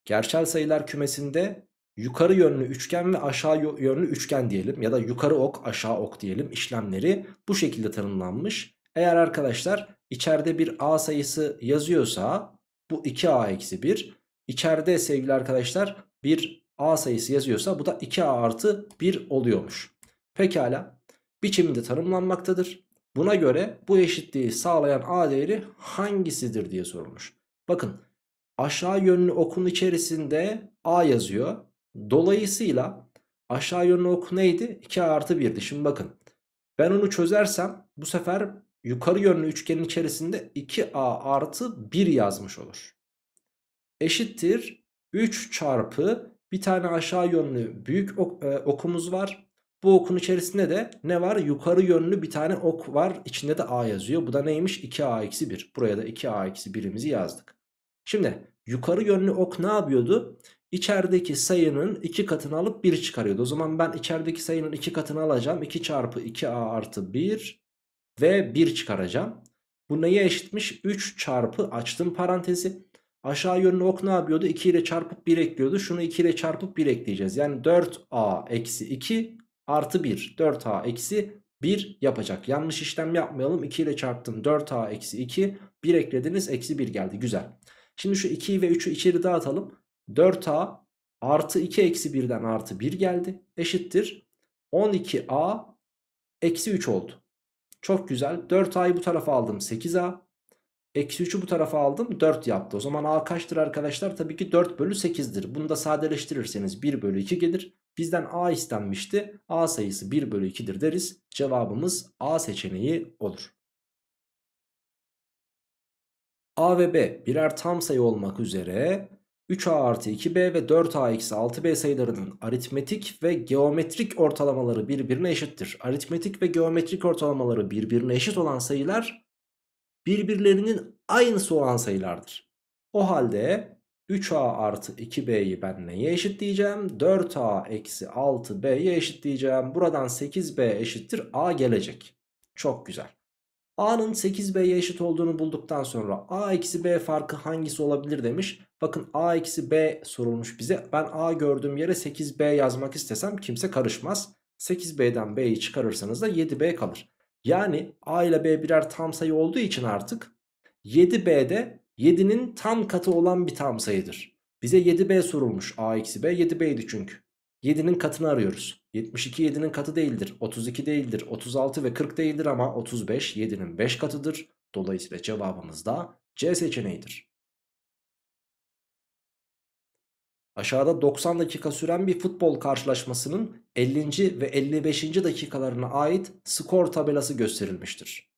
Gerçel sayılar kümesinde yukarı yönlü üçgen ve aşağı yönlü üçgen diyelim ya da yukarı ok aşağı ok diyelim işlemleri bu şekilde tanımlanmış. Eğer arkadaşlar içeride bir a sayısı yazıyorsa bu 2a-1 içeride sevgili arkadaşlar bir a sayısı yazıyorsa bu da 2a artı 1 oluyormuş. Pekala biçiminde tanımlanmaktadır. Buna göre bu eşitliği sağlayan a değeri hangisidir diye sorulmuş. Bakın aşağı yönlü okun içerisinde a yazıyor. Dolayısıyla aşağı yönlü ok neydi? 2a artı 1'di. Şimdi bakın ben onu çözersem bu sefer yukarı yönlü üçgenin içerisinde 2a artı 1 yazmış olur. Eşittir 3 çarpı bir tane aşağı yönlü büyük ok, e, okumuz var. Bu okun içerisinde de ne var? Yukarı yönlü bir tane ok var. İçinde de A yazıyor. Bu da neymiş? 2A-1. Buraya da 2A-1'imizi yazdık. Şimdi yukarı yönlü ok ne yapıyordu? içerideki sayının 2 katını alıp 1 çıkarıyordu. O zaman ben içerideki sayının 2 katını alacağım. 2 çarpı 2a artı 1 ve 1 çıkaracağım. Bu neye eşitmiş? 3 çarpı açtım parantezi. Aşağı yönlü ok ne yapıyordu? 2 ile çarpıp 1 ekliyordu. Şunu 2 ile çarpıp 1 ekleyeceğiz. Yani 4a eksi 2 artı 1. 4a eksi 1 yapacak. Yanlış işlem yapmayalım. 2 ile çarptım. 4a eksi 2. 1 eklediniz. Eksi 1 geldi. Güzel. Şimdi şu 2'yi ve 3'ü içeri dağıtalım. 4a artı 2 eksi 1'den artı 1 geldi. Eşittir 12a eksi 3 oldu. Çok güzel. 4a'yı bu tarafa aldım 8a. Eksi 3'ü bu tarafa aldım 4 yaptı. O zaman a kaçtır arkadaşlar? Tabii ki 4 bölü 8'dir. Bunu da sadeleştirirseniz 1 bölü 2 gelir. Bizden a istenmişti. a sayısı 1 bölü 2'dir deriz. Cevabımız a seçeneği olur. A ve B birer tam sayı olmak üzere 3a artı 2b ve 4a eksi 6b sayılarının aritmetik ve geometrik ortalamaları birbirine eşittir. Aritmetik ve geometrik ortalamaları birbirine eşit olan sayılar birbirlerinin aynısı olan sayılardır. O halde 3a artı 2b'yi ben neye eşit diyeceğim? 4a eksi 6b'ye eşit diyeceğim. Buradan 8b eşittir a gelecek. Çok güzel. A'nın 8B'ye eşit olduğunu bulduktan sonra A eksi B farkı hangisi olabilir demiş. Bakın A eksi B sorulmuş bize. Ben A gördüğüm yere 8B yazmak istesem kimse karışmaz. 8B'den B'yi çıkarırsanız da 7B kalır. Yani A ile B birer tam sayı olduğu için artık 7B'de 7'nin tam katı olan bir tam sayıdır. Bize 7B sorulmuş. A eksi B 7B'ydi çünkü. 7'nin katını arıyoruz. 72 7'nin katı değildir. 32 değildir. 36 ve 40 değildir ama 35 7'nin 5 katıdır. Dolayısıyla cevabımız da C seçeneğidir. Aşağıda 90 dakika süren bir futbol karşılaşmasının 50. ve 55. dakikalarına ait skor tabelası gösterilmiştir.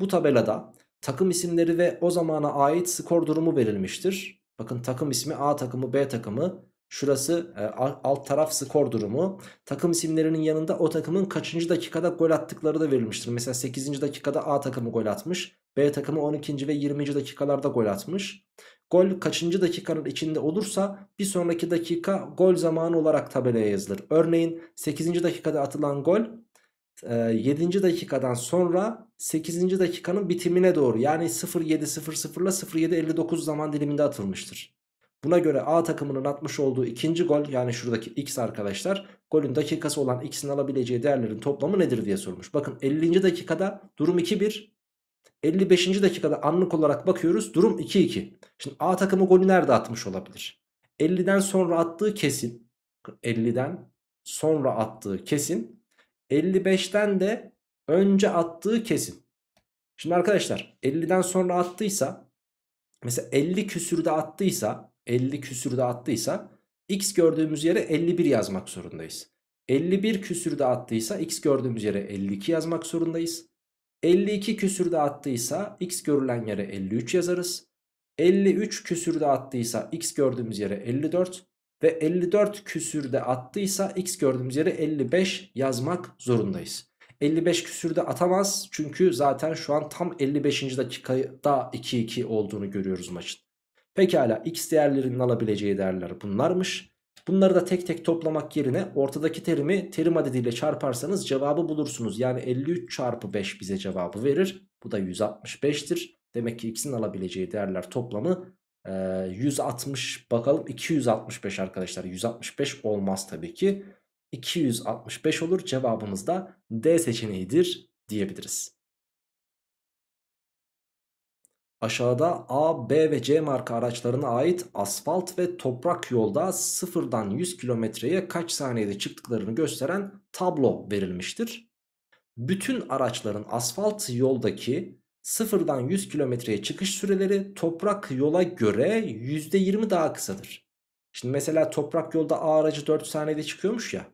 Bu tabelada takım isimleri ve o zamana ait skor durumu verilmiştir. Bakın takım ismi A takımı B takımı Şurası e, alt taraf skor durumu. Takım isimlerinin yanında o takımın kaçıncı dakikada gol attıkları da verilmiştir. Mesela 8. dakikada A takımı gol atmış. B takımı 12. ve 20. dakikalarda gol atmış. Gol kaçıncı dakikanın içinde olursa bir sonraki dakika gol zamanı olarak tabelaya yazılır. Örneğin 8. dakikada atılan gol 7. E, dakikadan sonra 8. dakikanın bitimine doğru yani 07.00 ile 07.59 zaman diliminde atılmıştır. Buna göre A takımının atmış olduğu ikinci gol yani şuradaki X arkadaşlar golün dakikası olan X'in alabileceği değerlerin toplamı nedir diye sormuş. Bakın 50. dakikada durum 2-1 55. dakikada anlık olarak bakıyoruz durum 2-2. Şimdi A takımı golü nerede atmış olabilir? 50'den sonra attığı kesin. 50'den sonra attığı kesin. 55'ten de önce attığı kesin. Şimdi arkadaşlar 50'den sonra attıysa mesela 50 küsürde attıysa 50 küsürde attıysa x gördüğümüz yere 51 yazmak zorundayız. 51 küsürde attıysa x gördüğümüz yere 52 yazmak zorundayız. 52 küsürde attıysa x görülen yere 53 yazarız. 53 küsürde attıysa x gördüğümüz yere 54 ve 54 küsürde attıysa x gördüğümüz yere 55 yazmak zorundayız. 55 küsürde atamaz çünkü zaten şu an tam 55. dakikada 2-2 olduğunu görüyoruz maçın. Pekala x değerlerinin alabileceği değerler bunlarmış. Bunları da tek tek toplamak yerine ortadaki terimi terim adediyle çarparsanız cevabı bulursunuz. Yani 53 çarpı 5 bize cevabı verir. Bu da 165'tir. Demek ki x'in alabileceği değerler toplamı e, 160 bakalım 265 arkadaşlar. 165 olmaz tabii ki. 265 olur cevabımız da D seçeneğidir diyebiliriz. Aşağıda A, B ve C marka araçlarına ait asfalt ve toprak yolda sıfırdan 100 kilometreye kaç saniyede çıktıklarını gösteren tablo verilmiştir. Bütün araçların asfalt yoldaki sıfırdan 100 kilometreye çıkış süreleri toprak yola göre %20 daha kısadır. Şimdi mesela toprak yolda A aracı 4 saniyede çıkıyormuş ya.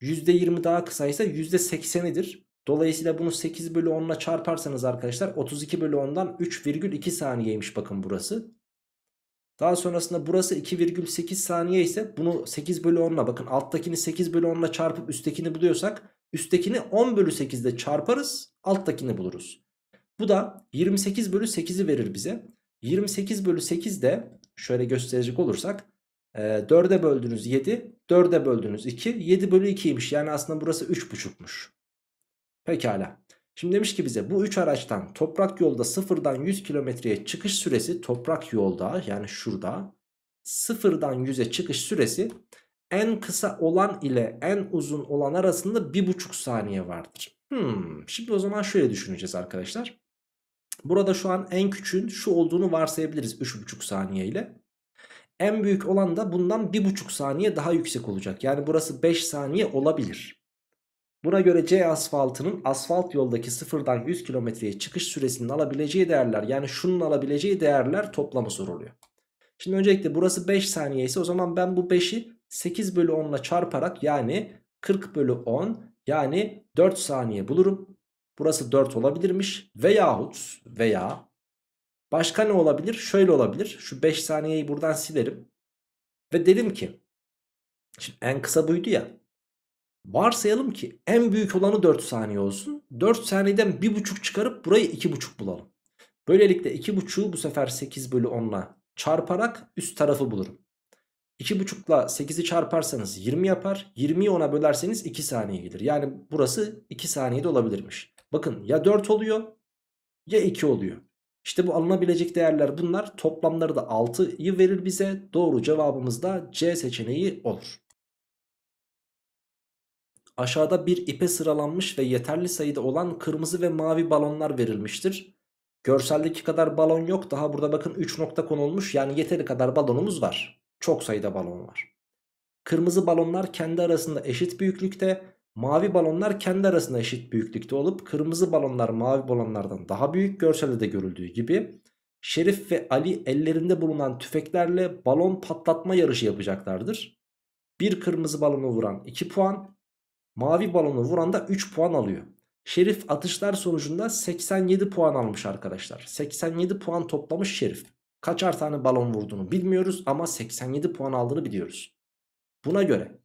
%20 daha kısaysa %80'idir. Dolayısıyla bunu 8 bölü 10 çarparsanız arkadaşlar 32 bölü 10'dan 3,2 saniyeymiş bakın burası. Daha sonrasında burası 2,8 saniye ise bunu 8 bölü 10 bakın alttakini 8 bölü 10 çarpıp üsttekini buluyorsak üsttekini 10 bölü 8 çarparız alttakini buluruz. Bu da 28 bölü 8'i verir bize. 28 bölü 8 de şöyle gösterecek olursak 4'e e, böldüğünüz 7, 4'e böldüğünüz 2, 7 bölü 2'ymiş. Yani aslında burası 3,5'muş. Pekala. Şimdi demiş ki bize bu üç araçtan toprak yolda sıfırdan 100 kilometreye çıkış süresi toprak yolda yani şurada sıfırdan 100'e çıkış süresi en kısa olan ile en uzun olan arasında bir buçuk saniye vardır. Hmm, şimdi o zaman şöyle düşüneceğiz arkadaşlar. Burada şu an en küçüğün şu olduğunu varsayabiliriz 3,5 saniye ile. En büyük olan da bundan 1,5 saniye daha yüksek olacak. Yani burası 5 saniye olabilir. Buna göre C asfaltının asfalt yoldaki sıfırdan 100 kilometreye çıkış süresinin alabileceği değerler yani şunun alabileceği değerler toplamı soruluyor. Şimdi öncelikle burası 5 saniye ise o zaman ben bu 5'i 8 bölü 10 ile çarparak yani 40 bölü 10 yani 4 saniye bulurum. Burası 4 olabilirmiş veyahut veya başka ne olabilir? Şöyle olabilir şu 5 saniyeyi buradan silerim ve derim ki şimdi en kısa buydu ya Varsayalım ki en büyük olanı 4 saniye olsun. 4 saniyeden 1.5 çıkarıp burayı 2.5 bulalım. Böylelikle 2.5'u bu sefer 8 bölü 10'la çarparak üst tarafı bulurum. 2.5 ile 8'i çarparsanız 20 yapar. 20'yi 10'a bölerseniz 2 saniye gelir. Yani burası 2 saniyede olabilirmiş. Bakın ya 4 oluyor ya 2 oluyor. İşte bu alınabilecek değerler bunlar. Toplamları da 6'yı verir bize. Doğru cevabımız da C seçeneği olur aşağıda bir ipe sıralanmış ve yeterli sayıda olan kırmızı ve mavi balonlar verilmiştir. Görseldeki kadar balon yok. Daha burada bakın 3 nokta konulmuş. Yani yeteri kadar balonumuz var. Çok sayıda balon var. Kırmızı balonlar kendi arasında eşit büyüklükte. Mavi balonlar kendi arasında eşit büyüklükte olup kırmızı balonlar mavi balonlardan daha büyük görselde de görüldüğü gibi. Şerif ve Ali ellerinde bulunan tüfeklerle balon patlatma yarışı yapacaklardır. Bir kırmızı balonu vuran 2 puan, Mavi balonu vuran da 3 puan alıyor. Şerif atışlar sonucunda 87 puan almış arkadaşlar. 87 puan toplamış Şerif. Kaçar tane balon vurduğunu bilmiyoruz ama 87 puan aldığını biliyoruz. Buna göre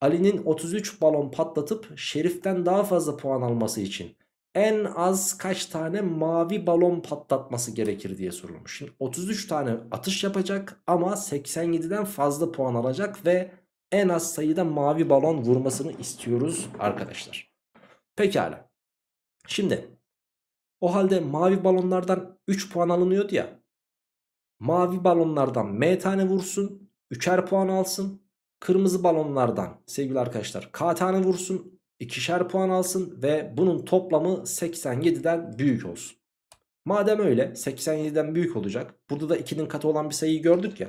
Ali'nin 33 balon patlatıp Şerif'ten daha fazla puan alması için en az kaç tane mavi balon patlatması gerekir diye sorulmuş. Şimdi 33 tane atış yapacak ama 87'den fazla puan alacak ve en az sayıda mavi balon vurmasını istiyoruz arkadaşlar. Pekala. Şimdi o halde mavi balonlardan 3 puan alınıyordu ya. Mavi balonlardan M tane vursun, 3'er puan alsın. Kırmızı balonlardan sevgili arkadaşlar K tane vursun, 2'şer puan alsın ve bunun toplamı 87'den büyük olsun. Madem öyle 87'den büyük olacak. Burada da 2'nin katı olan bir sayıyı gördük ya.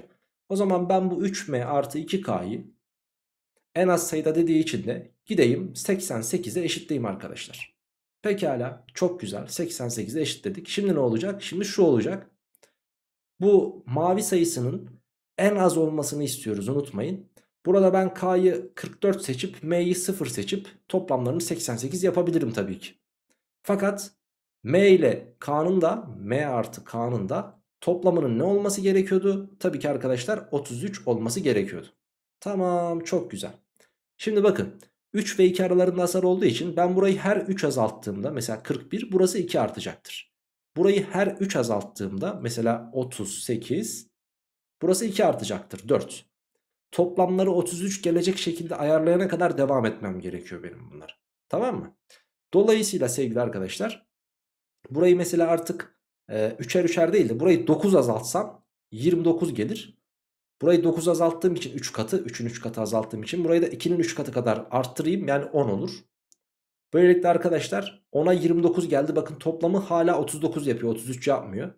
O zaman ben bu 3M artı 2K'yı en az sayıda dediği için de gideyim 88'e eşitleyeyim arkadaşlar. Pekala çok güzel 88'e eşitledik. Şimdi ne olacak? Şimdi şu olacak. Bu mavi sayısının en az olmasını istiyoruz unutmayın. Burada ben K'yı 44 seçip M'yi 0 seçip toplamlarını 88 yapabilirim tabii ki. Fakat M ile K'nın da M artı K'nın da toplamının ne olması gerekiyordu? Tabii ki arkadaşlar 33 olması gerekiyordu. Tamam çok güzel. Şimdi bakın 3 ve 2 aralarında hasar olduğu için ben burayı her 3 azalttığımda mesela 41 burası 2 artacaktır. Burayı her 3 azalttığımda mesela 38 burası 2 artacaktır 4. Toplamları 33 gelecek şekilde ayarlayana kadar devam etmem gerekiyor benim bunlar. Tamam mı? Dolayısıyla sevgili arkadaşlar burayı mesela artık e, üçer üçer değil de burayı 9 azaltsam 29 gelir. Burayı 9 azalttığım için 3 katı. 3'ün 3 katı azalttığım için. Burayı da 2'nin 3 katı kadar arttırayım. Yani 10 olur. Böylelikle arkadaşlar 10'a 29 geldi. Bakın toplamı hala 39 yapıyor. 33 yapmıyor.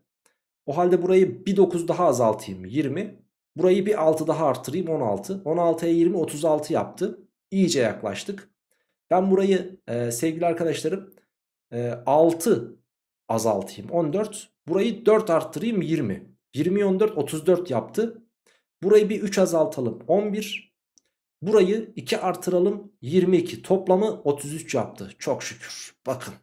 O halde burayı bir 9 daha azaltayım. 20. Burayı bir 6 daha arttırayım. 16. 16'ya 20 36 yaptı. İyice yaklaştık. Ben burayı e, sevgili arkadaşlarım e, 6 azaltayım. 14. Burayı 4 arttırayım. 20. 20 14 34 yaptı. Burayı bir 3 azaltalım 11. Burayı 2 artıralım 22. Toplamı 33 yaptı. Çok şükür. Bakın.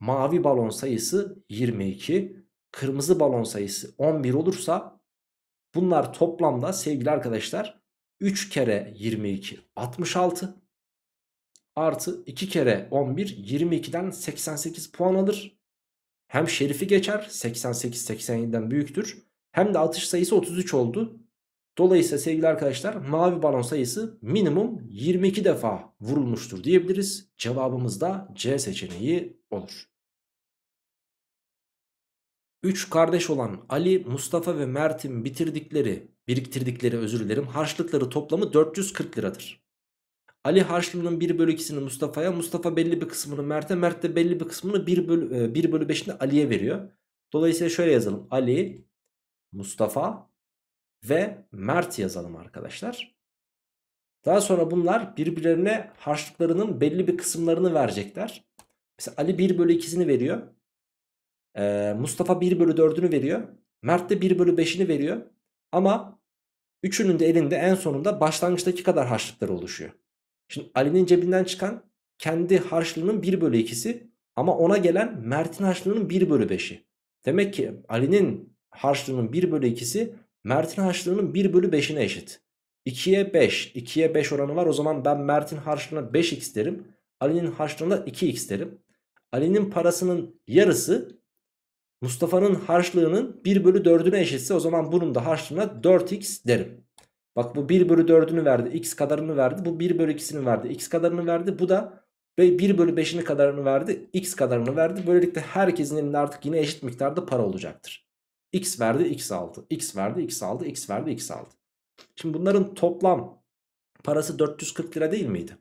Mavi balon sayısı 22. Kırmızı balon sayısı 11 olursa bunlar toplamda sevgili arkadaşlar 3 kere 22 66 artı 2 kere 11 22'den 88 puan alır. Hem Şerif'i geçer 88 87'den büyüktür. Hem de atış sayısı 33 oldu. Dolayısıyla sevgili arkadaşlar mavi balon sayısı minimum 22 defa vurulmuştur diyebiliriz. Cevabımız da C seçeneği olur. 3 kardeş olan Ali, Mustafa ve Mert'in bitirdikleri, biriktirdikleri özür dilerim harçlıkları toplamı 440 liradır. Ali harçlığının 1 bölü 2'sini Mustafa'ya, Mustafa belli bir kısmını Mert'e, Mert de belli bir kısmını 1 bölü, 1 e, bölü 5'ini Ali'ye veriyor. Dolayısıyla şöyle yazalım. Ali, Mustafa ve Mert yazalım arkadaşlar. Daha sonra bunlar birbirlerine harçlıklarının belli bir kısımlarını verecekler. Mesela Ali 1 bölü 2'sini veriyor. Ee, Mustafa 1 bölü 4'ünü veriyor. Mert de 1 bölü 5'ini veriyor. Ama üçünün de elinde en sonunda başlangıçtaki kadar harçlıkları oluşuyor. Şimdi Ali'nin cebinden çıkan kendi harçlığının 1 bölü 2'si ama ona gelen Mert'in harçlığının 1 bölü 5'i. Demek ki Ali'nin harçlığının 1 bölü 2'si Mert'in harçlığının 1 bölü 5'ine eşit. 2'ye 5. 2'ye 5 oranı var. O zaman ben Mert'in harçlığına 5x derim. Ali'nin harçlığına 2x derim. Ali'nin parasının yarısı Mustafa'nın harçlığının 1 bölü 4'üne eşitse o zaman bunun da harçlığına 4x derim. Bak bu 1 bölü 4'ünü verdi. X kadarını verdi. Bu 1 bölü 2'sini verdi. X kadarını verdi. Bu da 1 bölü 5'ini kadarını verdi. X kadarını verdi. Böylelikle herkesin elinde artık yine eşit miktarda para olacaktır. X verdi X aldı. X verdi X aldı. X verdi X aldı. Şimdi bunların toplam parası 440 lira değil miydi?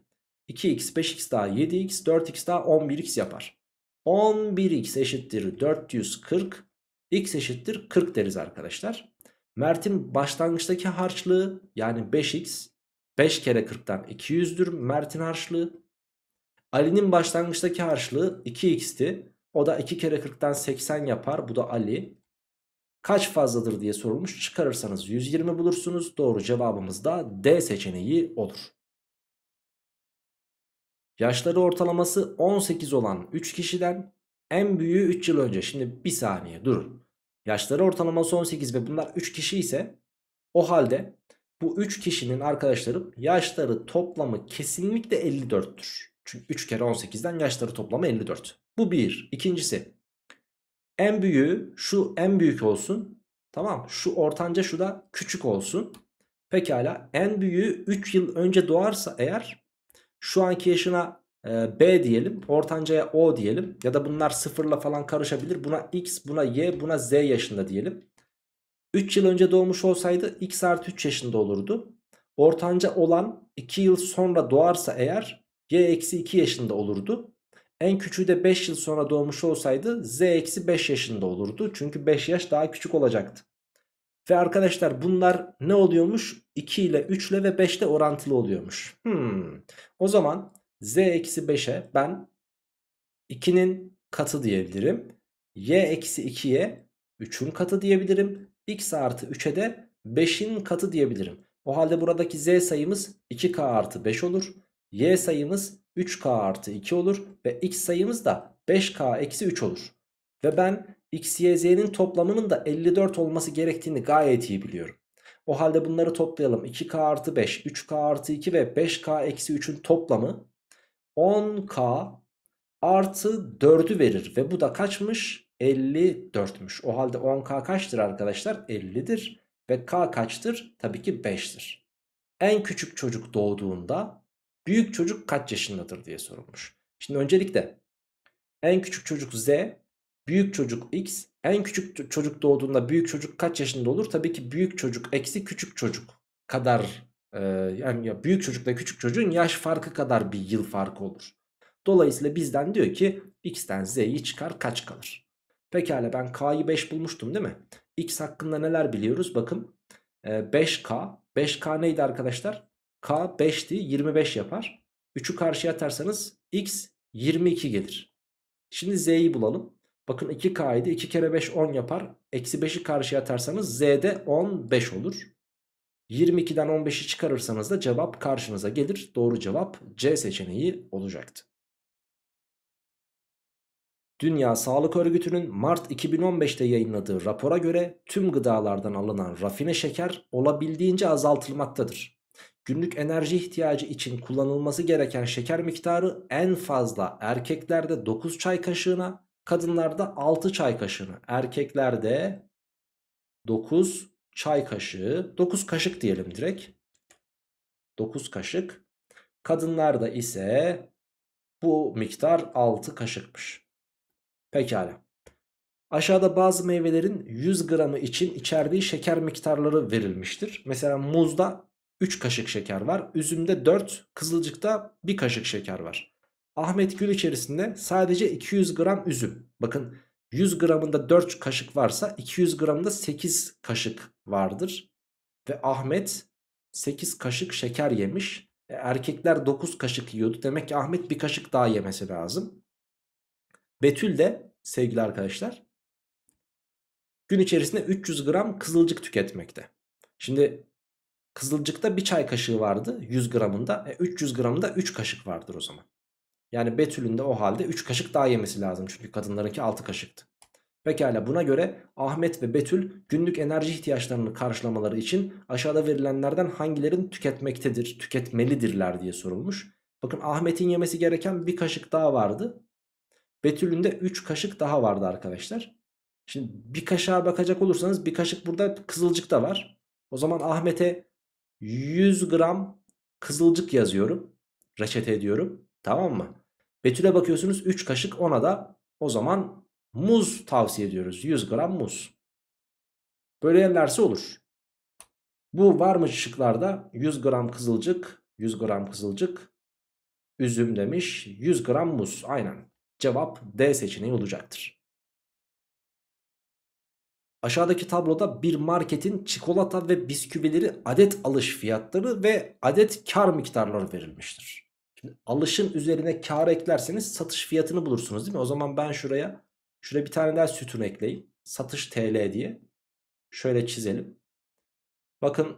2x 5x daha 7x 4x daha 11x yapar. 11x eşittir 440 x eşittir 40 deriz arkadaşlar. Mert'in başlangıçtaki harçlığı yani 5x 5 kere 40'tan 200'dür Mert'in harçlığı. Ali'nin başlangıçtaki harçlığı 2x'ti. O da 2 kere 40'tan 80 yapar. Bu da Ali kaç fazladır diye sorulmuş. Çıkarırsanız 120 bulursunuz. Doğru cevabımız da D seçeneği olur. Yaşları ortalaması 18 olan 3 kişiden en büyüğü 3 yıl önce. Şimdi bir saniye durun. Yaşları ortalaması 18 ve bunlar 3 kişi ise o halde bu 3 kişinin arkadaşlarım yaşları toplamı kesinlikle 54'tür. Çünkü 3 kere 18'den yaşları toplamı 54. Bu bir. İkincisi en büyüğü şu en büyük olsun. Tamam şu ortanca şu da küçük olsun. Pekala en büyüğü 3 yıl önce doğarsa eğer şu anki yaşına e, B diyelim ortancaya O diyelim ya da bunlar sıfırla falan karışabilir. Buna X buna Y buna Z yaşında diyelim. 3 yıl önce doğmuş olsaydı X artı 3 yaşında olurdu. Ortanca olan 2 yıl sonra doğarsa eğer Y eksi 2 yaşında olurdu. En küçüğü de 5 yıl sonra doğmuş olsaydı z eksi 5 yaşında olurdu. Çünkü 5 yaş daha küçük olacaktı. Ve arkadaşlar bunlar ne oluyormuş? 2 ile 3 ile ve 5 ile orantılı oluyormuş. Hmm. O zaman z eksi 5'e ben 2'nin katı diyebilirim. y eksi 2'ye 3'ün katı diyebilirim. x artı 3'e de 5'in katı diyebilirim. O halde buradaki z sayımız 2k artı 5 olur. y sayımız 3k artı 2 olur ve x sayımız da 5k eksi 3 olur. Ve ben x, y, z'nin toplamının da 54 olması gerektiğini gayet iyi biliyorum. O halde bunları toplayalım. 2k artı 5, 3k artı 2 ve 5k eksi 3'ün toplamı 10k artı 4'ü verir. Ve bu da kaçmış? 54'müş. O halde 10k kaçtır arkadaşlar? 50'dir. Ve k kaçtır? Tabii ki 5'tir. En küçük çocuk doğduğunda Büyük çocuk kaç yaşındadır diye sorulmuş. Şimdi öncelikle en küçük çocuk Z, büyük çocuk X. En küçük çocuk doğduğunda büyük çocuk kaç yaşında olur? Tabii ki büyük çocuk eksi küçük çocuk kadar e, yani ya büyük çocukla küçük çocuğun yaş farkı kadar bir yıl farkı olur. Dolayısıyla bizden diyor ki X'ten Z'yi çıkar kaç kalır? Pekala ben K'yı 5 bulmuştum değil mi? X hakkında neler biliyoruz? Bakın 5K. 5K neydi arkadaşlar? K 5'ti 25 yapar. 3'ü karşıya atarsanız x 22 gelir. Şimdi z'yi bulalım. Bakın 2k idi. 2 kere 5 10 yapar. Eksi 5'i karşıya atarsanız z'de 15 olur. 22'den 15'i çıkarırsanız da cevap karşınıza gelir. Doğru cevap C seçeneği olacaktı. Dünya Sağlık Örgütü'nün Mart 2015'te yayınladığı rapora göre tüm gıdalardan alınan rafine şeker olabildiğince azaltılmaktadır. Günlük enerji ihtiyacı için kullanılması gereken şeker miktarı en fazla erkeklerde 9 çay kaşığına, kadınlarda 6 çay kaşığına. Erkeklerde 9 çay kaşığı, 9 kaşık diyelim direkt. 9 kaşık. Kadınlarda ise bu miktar 6 kaşıkmış. Pekala. Aşağıda bazı meyvelerin 100 gramı için içerdiği şeker miktarları verilmiştir. Mesela muzda 3 kaşık şeker var. Üzümde 4, kızılcıkta 1 kaşık şeker var. Ahmet Gül içerisinde sadece 200 gram üzüm. Bakın 100 gramında 4 kaşık varsa 200 gramında 8 kaşık vardır. Ve Ahmet 8 kaşık şeker yemiş. E, erkekler 9 kaşık yiyordu. Demek ki Ahmet bir kaşık daha yemesi lazım. Betül de sevgili arkadaşlar gün içerisinde 300 gram kızılcık tüketmekte. Şimdi Kızılcık'ta bir çay kaşığı vardı 100 gramında. E, 300 gramında 3 kaşık vardır o zaman. Yani Betül'ün de o halde 3 kaşık daha yemesi lazım. Çünkü kadınlarınki 6 kaşıktı. Pekala buna göre Ahmet ve Betül günlük enerji ihtiyaçlarını karşılamaları için aşağıda verilenlerden hangilerin tüketmektedir, tüketmelidirler diye sorulmuş. Bakın Ahmet'in yemesi gereken bir kaşık daha vardı. Betül'ün de 3 kaşık daha vardı arkadaşlar. Şimdi bir kaşığa bakacak olursanız bir kaşık burada kızılcık da var. O zaman Ahmet'e 100 gram kızılcık yazıyorum. Reçete ediyorum. Tamam mı? Betüle bakıyorsunuz 3 kaşık ona da o zaman muz tavsiye ediyoruz. 100 gram muz. Böyle yerlerse olur. Bu var mı şıklarda 100 gram kızılcık, 100 gram kızılcık, üzüm demiş, 100 gram muz. Aynen. Cevap D seçeneği olacaktır. Aşağıdaki tabloda bir marketin çikolata ve bisküvileri adet alış fiyatları ve adet kar miktarları verilmiştir. Şimdi alışın üzerine kar eklerseniz satış fiyatını bulursunuz değil mi? O zaman ben şuraya şuraya bir tane daha sütun ekleyeyim. Satış TL diye. Şöyle çizelim. Bakın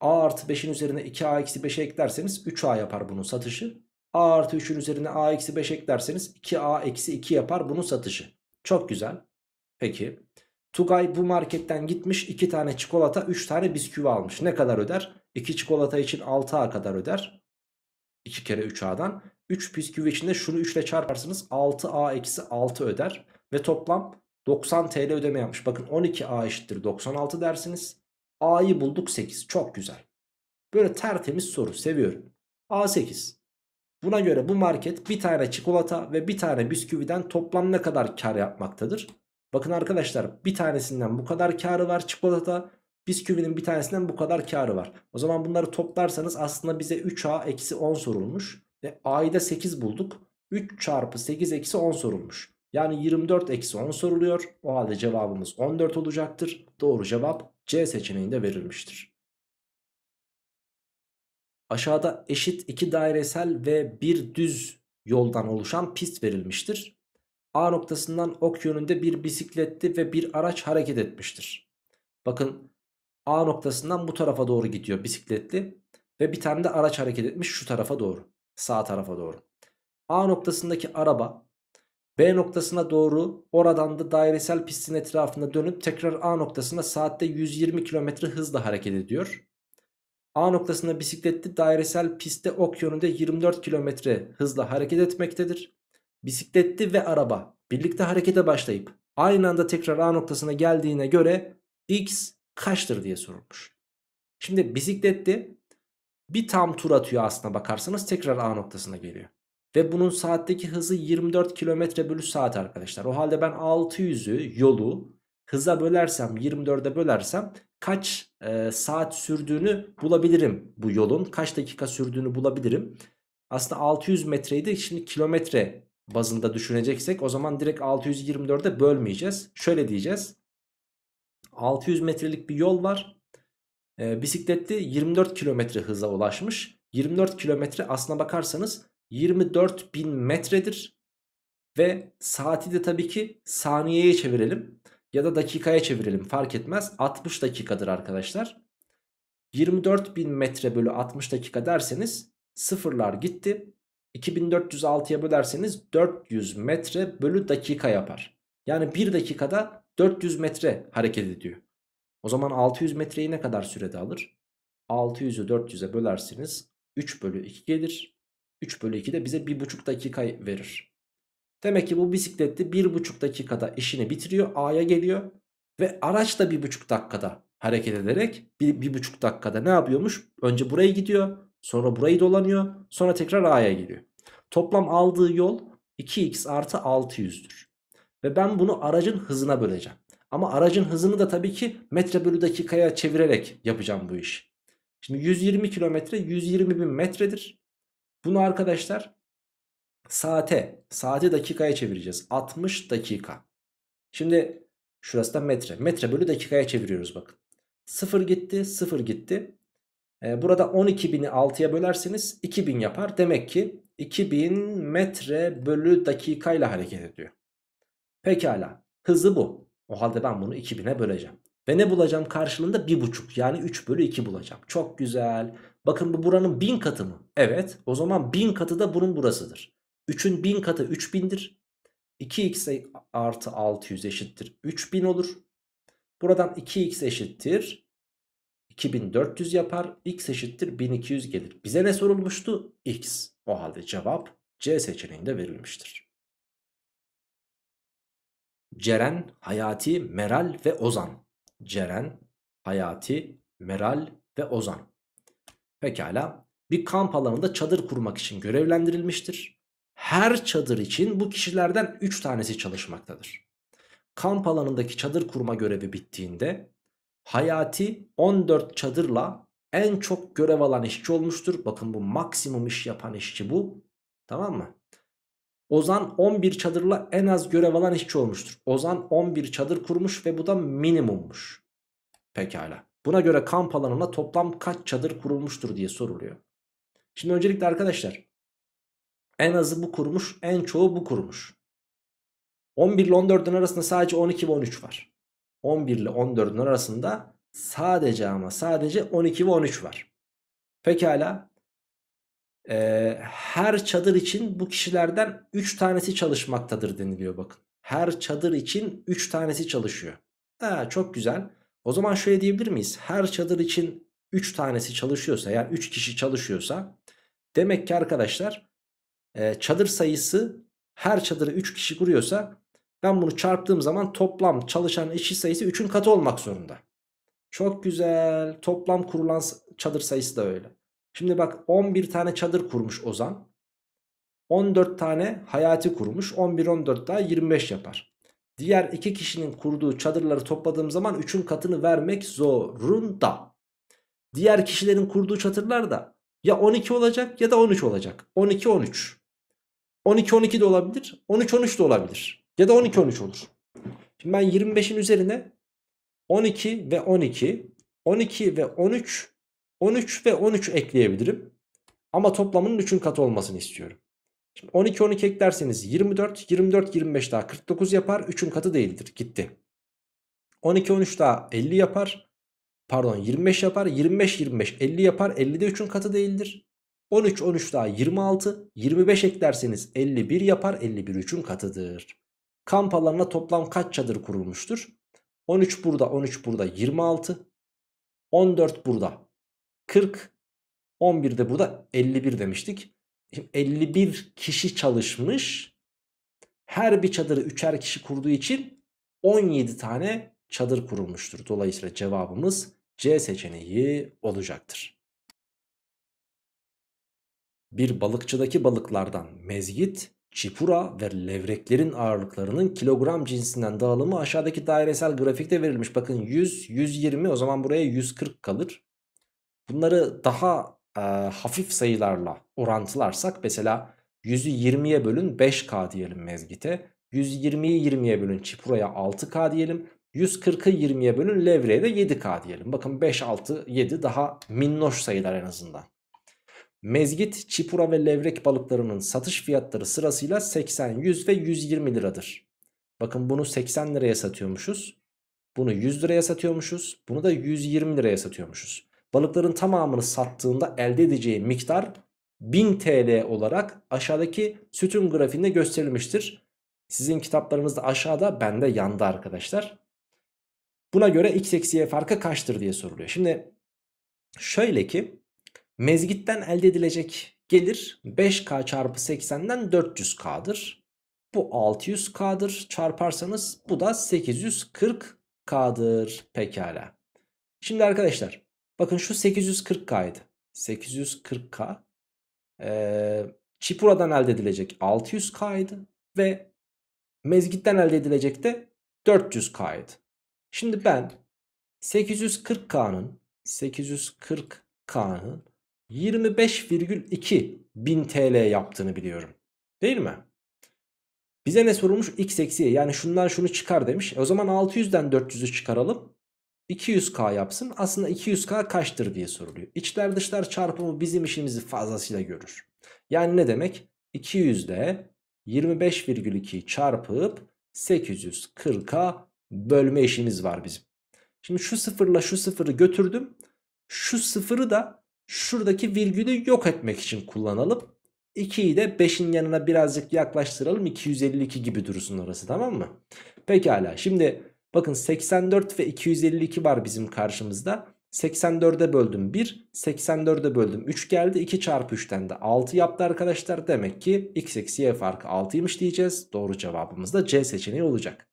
A artı 5'in üzerine 2A eksi 5'e eklerseniz 3A yapar bunun satışı. A artı 3'ün üzerine A eksi 5 eklerseniz 2A eksi 2 yapar bunun satışı. Çok güzel. Peki. Tugay bu marketten gitmiş 2 tane çikolata 3 tane bisküvi almış. Ne kadar öder? 2 çikolata için 6A kadar öder. 2 kere 3A'dan. 3 bisküvi içinde şunu 3 ile çarparsınız 6A eksi 6 öder. Ve toplam 90 TL ödeme yapmış. Bakın 12A eşittir 96 dersiniz. A'yı bulduk 8. Çok güzel. Böyle tertemiz soru seviyorum. A8. Buna göre bu market bir tane çikolata ve bir tane bisküviden toplam ne kadar kar yapmaktadır? Bakın arkadaşlar bir tanesinden bu kadar karı var çikolata. Bisküvinin bir tanesinden bu kadar karı var. O zaman bunları toplarsanız aslında bize 3A eksi 10 sorulmuş. Ve A'yı da 8 bulduk. 3 çarpı 8 eksi 10 sorulmuş. Yani 24 eksi 10 soruluyor. O halde cevabımız 14 olacaktır. Doğru cevap C seçeneğinde verilmiştir. Aşağıda eşit iki dairesel ve bir düz yoldan oluşan pist verilmiştir. A noktasından ok yönünde bir bisikletli ve bir araç hareket etmiştir. Bakın A noktasından bu tarafa doğru gidiyor bisikletli ve bir tane de araç hareket etmiş şu tarafa doğru. Sağ tarafa doğru. A noktasındaki araba B noktasına doğru oradan da dairesel pistin etrafında dönüp tekrar A noktasına saatte 120 km hızla hareket ediyor. A noktasında bisikletli dairesel pistte ok yönünde 24 km hızla hareket etmektedir. Bisikletti ve araba birlikte harekete başlayıp aynı anda tekrar A noktasına geldiğine göre x kaçtır diye sorulmuş. Şimdi bisikletti bir tam tur atıyor aslına bakarsanız tekrar A noktasına geliyor. Ve bunun saatteki hızı 24 km bölü saat arkadaşlar. O halde ben 600'ü yolu hıza bölersem 24'e bölersem kaç e, saat sürdüğünü bulabilirim bu yolun. Kaç dakika sürdüğünü bulabilirim. Aslında 600 metreydi şimdi kilometre bazında düşüneceksek o zaman direkt 624'e bölmeyeceğiz. Şöyle diyeceğiz. 600 metrelik bir yol var. E, ee, bisikletli 24 kilometre hıza ulaşmış. 24 kilometre aslına bakarsanız 24 bin metredir. Ve saati de tabii ki saniyeye çevirelim ya da dakikaya çevirelim fark etmez. 60 dakikadır arkadaşlar. 24 bin metre bölü 60 dakika derseniz sıfırlar gitti. 2406'ya bölerseniz 400 metre bölü dakika yapar. Yani 1 dakikada 400 metre hareket ediyor. O zaman 600 metreyi ne kadar sürede alır? 600'ü 400'e bölersiniz 3 bölü 2 gelir. 3 bölü 2 de bize 1,5 dakika verir. Demek ki bu bisikletli 1,5 dakikada işini bitiriyor. A'ya geliyor. Ve araç da 1,5 dakikada hareket ederek 1,5 dakikada ne yapıyormuş? Önce buraya gidiyor. Sonra burayı dolanıyor. Sonra tekrar A'ya geliyor. Toplam aldığı yol 2x artı 600'dür. Ve ben bunu aracın hızına böleceğim. Ama aracın hızını da tabii ki metre bölü dakikaya çevirerek yapacağım bu işi. Şimdi 120 kilometre 120 bin metredir. Bunu arkadaşlar saate, saati dakikaya çevireceğiz. 60 dakika. Şimdi şurası da metre. Metre bölü dakikaya çeviriyoruz bakın. 0 gitti, 0 gitti. E, burada 12.000'i 6'ya bölerseniz 2000 yapar. Demek ki 2000 metre bölü dakika ile hareket ediyor. Pekala hızı bu. O halde ben bunu 2000'e böleceğim. Ve ne bulacağım karşılığında 1.5 yani 3 bölü 2 bulacağım. Çok güzel. Bakın bu buranın 1000 katı mı? Evet o zaman 1000 katı da bunun burasıdır. 3'ün 1000 katı 3000'dir. 2x artı 600 eşittir 3000 olur. Buradan 2x eşittir 2400 yapar. X eşittir 1200 gelir. Bize ne sorulmuştu? X. O halde cevap C seçeneğinde verilmiştir. Ceren, Hayati, Meral ve Ozan. Ceren, Hayati, Meral ve Ozan. Pekala. Bir kamp alanında çadır kurmak için görevlendirilmiştir. Her çadır için bu kişilerden 3 tanesi çalışmaktadır. Kamp alanındaki çadır kurma görevi bittiğinde Hayati 14 çadırla en çok görev alan işçi olmuştur. Bakın bu maksimum iş yapan işçi bu. Tamam mı? Ozan 11 çadırla en az görev alan işçi olmuştur. Ozan 11 çadır kurmuş ve bu da minimummuş. Pekala. Buna göre kamp alanına toplam kaç çadır kurulmuştur diye soruluyor. Şimdi öncelikle arkadaşlar en azı bu kurmuş en çoğu bu kurmuş. 11 ile 14'ün arasında sadece 12 ve 13 var. 11 ile 14'ün arasında sadece ama sadece 12 ve 13 var. Pekala e, her çadır için bu kişilerden 3 tanesi çalışmaktadır deniliyor bakın. Her çadır için 3 tanesi çalışıyor. Ha, çok güzel. O zaman şöyle diyebilir miyiz? Her çadır için 3 tanesi çalışıyorsa yani 3 kişi çalışıyorsa demek ki arkadaşlar e, çadır sayısı her çadırı 3 kişi kuruyorsa ben bunu çarptığım zaman toplam çalışan işçi sayısı 3'ün katı olmak zorunda. Çok güzel. Toplam kurulan çadır sayısı da öyle. Şimdi bak 11 tane çadır kurmuş Ozan. 14 tane Hayati kurmuş. 11-14 daha 25 yapar. Diğer iki kişinin kurduğu çadırları topladığım zaman 3'ün katını vermek zorunda. Diğer kişilerin kurduğu çadırlar da ya 12 olacak ya da 13 olacak. 12-13. 12-12 de olabilir. 13-13 de olabilir. Ya da 12-13 olur. Şimdi ben 25'in üzerine 12 ve 12, 12 ve 13, 13 ve 13 ekleyebilirim. Ama toplamının 3'ün katı olmasını istiyorum. Şimdi 12 12 eklerseniz 24, 24 25 daha 49 yapar. 3'ün katı değildir. Gitti. 12 13 daha 50 yapar. Pardon 25 yapar. 25 25 50 yapar. 50 de 3'ün katı değildir. 13 13 daha 26. 25 eklerseniz 51 yapar. 51 3'ün katıdır. Kamp alanına toplam kaç çadır kurulmuştur? 13 burada, 13 burada 26, 14 burada 40, 11 de burada 51 demiştik. Şimdi 51 kişi çalışmış. Her bir çadırı üçer kişi kurduğu için 17 tane çadır kurulmuştur. Dolayısıyla cevabımız C seçeneği olacaktır. Bir balıkçıdaki balıklardan mezgit, çipura ve levreklerin ağırlıklarının kilogram cinsinden dağılımı aşağıdaki dairesel grafikte verilmiş. Bakın 100, 120 o zaman buraya 140 kalır. Bunları daha e, hafif sayılarla orantılarsak mesela 100'ü 20'ye bölün 5K diyelim mezgite. 120'yi 20'ye bölün çipuraya 6K diyelim. 140'ı 20'ye bölün levreye de 7K diyelim. Bakın 5, 6, 7 daha minnoş sayılar en azından. Mezgit, çipura ve levrek balıklarının satış fiyatları sırasıyla 80, 100 ve 120 liradır. Bakın bunu 80 liraya satıyormuşuz. Bunu 100 liraya satıyormuşuz. Bunu da 120 liraya satıyormuşuz. Balıkların tamamını sattığında elde edeceği miktar 1000 TL olarak aşağıdaki sütun grafiğinde gösterilmiştir. Sizin kitaplarınızda aşağıda bende yanda arkadaşlar. Buna göre x eksi farkı kaçtır diye soruluyor. Şimdi şöyle ki Mezgitten elde edilecek gelir 5K çarpı 80'den 400K'dır. Bu 600K'dır. Çarparsanız bu da 840K'dır. Pekala. Şimdi arkadaşlar bakın şu 840K'ydı. 840K ee, Çipura'dan elde edilecek 600K'ydı ve mezgitten elde edilecek de 400K'ydı. Şimdi ben 840K'nın 840K'nı 25,2 bin TL yaptığını biliyorum. Değil mi? Bize ne sorulmuş? X eksi Y. Yani şundan şunu çıkar demiş. E o zaman 600'den 400'ü çıkaralım. 200k yapsın. Aslında 200k kaçtır diye soruluyor. İçler dışlar çarpımı bizim işimizi fazlasıyla görür. Yani ne demek? 200'de 25,2 çarpıp 840'a bölme işimiz var bizim. Şimdi şu sıfırla şu sıfırı götürdüm. Şu sıfırı da Şuradaki virgülü yok etmek için kullanalım. 2'yi de 5'in yanına birazcık yaklaştıralım. 252 gibi dursun orası tamam mı? Pekala şimdi bakın 84 ve 252 var bizim karşımızda. 84'e böldüm 1 84'e böldüm 3 geldi 2 çarpı 3'ten de 6 yaptı arkadaşlar demek ki x eksi y farkı 6'ymış diyeceğiz doğru cevabımız da C seçeneği olacak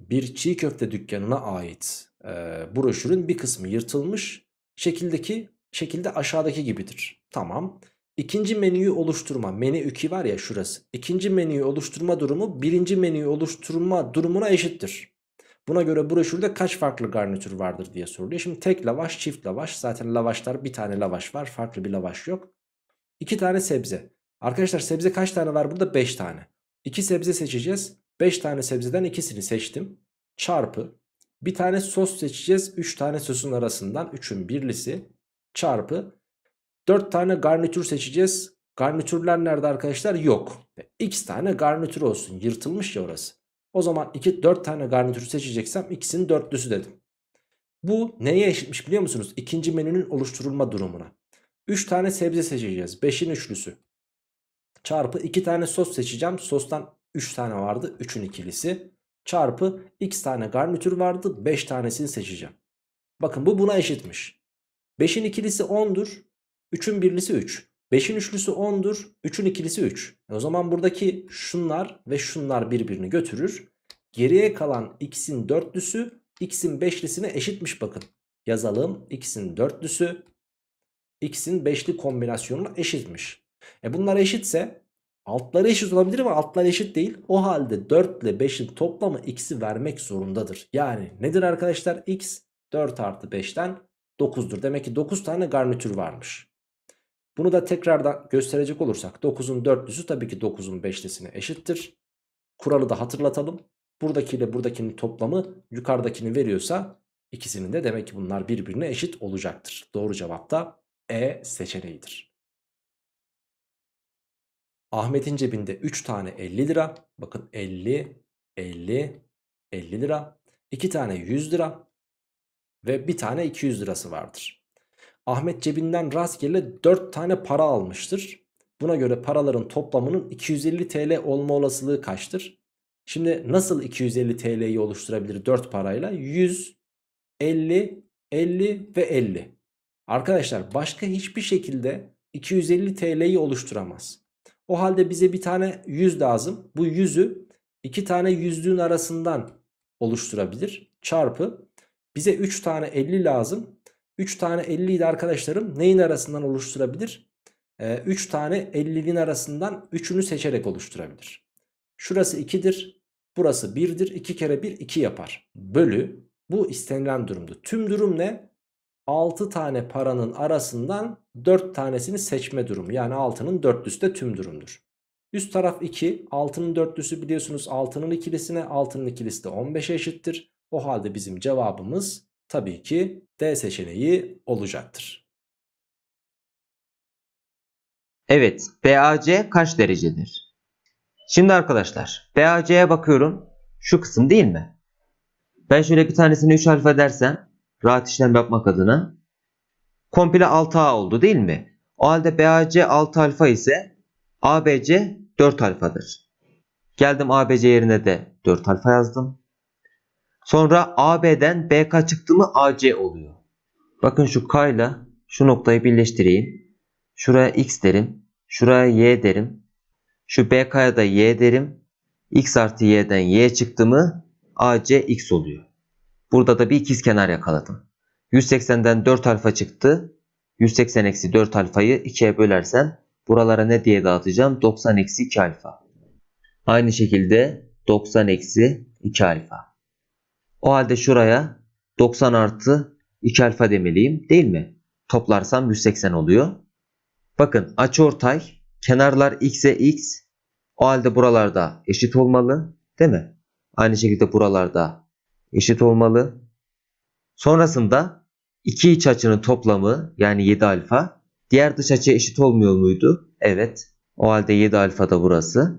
bir çiğ köfte dükkanına ait e, broşürün bir kısmı yırtılmış şekildeki şekilde aşağıdaki gibidir. Tamam. İkinci menüyü oluşturma menü 2 var ya şurası. İkinci menüyü oluşturma durumu birinci menüyü oluşturma durumuna eşittir. Buna göre broşürde kaç farklı garnitür vardır diye soruluyor. Şimdi tek lavaş çift lavaş zaten lavaşlar bir tane lavaş var farklı bir lavaş yok. İki tane sebze. Arkadaşlar sebze kaç tane var burada? beş tane. İki sebze seçeceğiz. Beş tane sebzeden ikisini seçtim. Çarpı bir tane sos seçeceğiz. 3 tane sosun arasından 3'ün birlisi çarpı 4 tane garnitür seçeceğiz. Garnitürler nerede arkadaşlar? Yok. X tane garnitür olsun. Yırtılmış ya orası. O zaman 2 4 tane garnitür seçeceksem ikisinin dörtlüsü dedim. Bu neye eşitmiş biliyor musunuz? İkinci menünün oluşturulma durumuna. 3 tane sebze seçeceğiz. 5'in üçlüsü. Çarpı 2 tane sos seçeceğim. Sostan 3 tane vardı. 3'ün ikilisi çarpı x tane garnitür vardı 5 tanesini seçeceğim. Bakın bu buna eşitmiş. 5'in ikilisi 10'dur. 3'ün birlisi 3. 5'in üçlüsü 10'dur. 3'ün ikilisi 3. E o zaman buradaki şunlar ve şunlar birbirini götürür. Geriye kalan x'in dörtlüsü x'in beşlisine eşitmiş bakın. Yazalım x'in dörtlüsü x'in beşli kombinasyonuna eşitmiş. E bunlar eşitse Altları eşit olabilir ama altlar eşit değil. O halde 4 ile 5'in toplamı x'i vermek zorundadır. Yani nedir arkadaşlar? x 4 artı 5'ten 9'dur. Demek ki 9 tane garnitür varmış. Bunu da tekrardan gösterecek olursak 9'un 4'lüsü tabii ki 9'un 5'lisine eşittir. Kuralı da hatırlatalım. Buradaki ile buradakinin toplamı yukarıdakini veriyorsa ikisinin de demek ki bunlar birbirine eşit olacaktır. Doğru cevap da E seçeneğidir. Ahmet'in cebinde 3 tane 50 lira. Bakın 50, 50, 50 lira. 2 tane 100 lira. Ve bir tane 200 lirası vardır. Ahmet cebinden rastgele 4 tane para almıştır. Buna göre paraların toplamının 250 TL olma olasılığı kaçtır? Şimdi nasıl 250 TL'yi oluşturabilir 4 parayla? 100, 50, 50 ve 50. Arkadaşlar başka hiçbir şekilde 250 TL'yi oluşturamaz. O halde bize bir tane 100 lazım. Bu 100'ü iki tane yüzlüğün arasından oluşturabilir. Çarpı bize 3 tane 50 lazım. 3 tane 50'yi de arkadaşlarım neyin arasından oluşturabilir? 3 ee, tane 50'nin arasından 3'ünü seçerek oluşturabilir. Şurası 2'dir. Burası 1'dir. 2 kere 1 2 yapar. Bölü bu istenilen durumdu. Tüm durum ne? 6 tane paranın arasından 4 tanesini seçme durumu. Yani altının dörtlüsü de tüm durumdur. Üst taraf 2. altının dörtlüsü biliyorsunuz altının ikilisine. 6'nın ikilisi de 15'e eşittir. O halde bizim cevabımız tabii ki D seçeneği olacaktır. Evet, BAC kaç derecedir? Şimdi arkadaşlar, BAC'ye bakıyorum. Şu kısım değil mi? Ben şöyle bir tanesini 3 harf edersem rahat işlem yapmak adına komple 6A oldu değil mi? O halde BAC 6 alfa ise ABC 4 alfadır. Geldim ABC yerine de 4 alfa yazdım. Sonra AB'den BK çıktı mı AC oluyor. Bakın şu K ile şu noktayı birleştireyim. Şuraya X derim. Şuraya Y derim. Şu BK'ya da Y derim. X artı Y'den Y çıktı mı AC X oluyor. Burada da bir ikiz kenar yakaladım. 180'den 4 alfa çıktı. 180 eksi 4 alfayı 2'ye bölersem buralara ne diye dağıtacağım? 90 eksi 2 alfa. Aynı şekilde 90 eksi 2 alfa. O halde şuraya 90 artı 2 alfa demeliyim değil mi? Toplarsam 180 oluyor. Bakın açıortay kenarlar x e x. O halde buralarda eşit olmalı değil mi? Aynı şekilde buralarda eşit olmalı. Sonrasında iki iç açının toplamı yani 7 alfa diğer dış açı eşit olmuyor muydu? Evet. O halde 7 alfa da burası.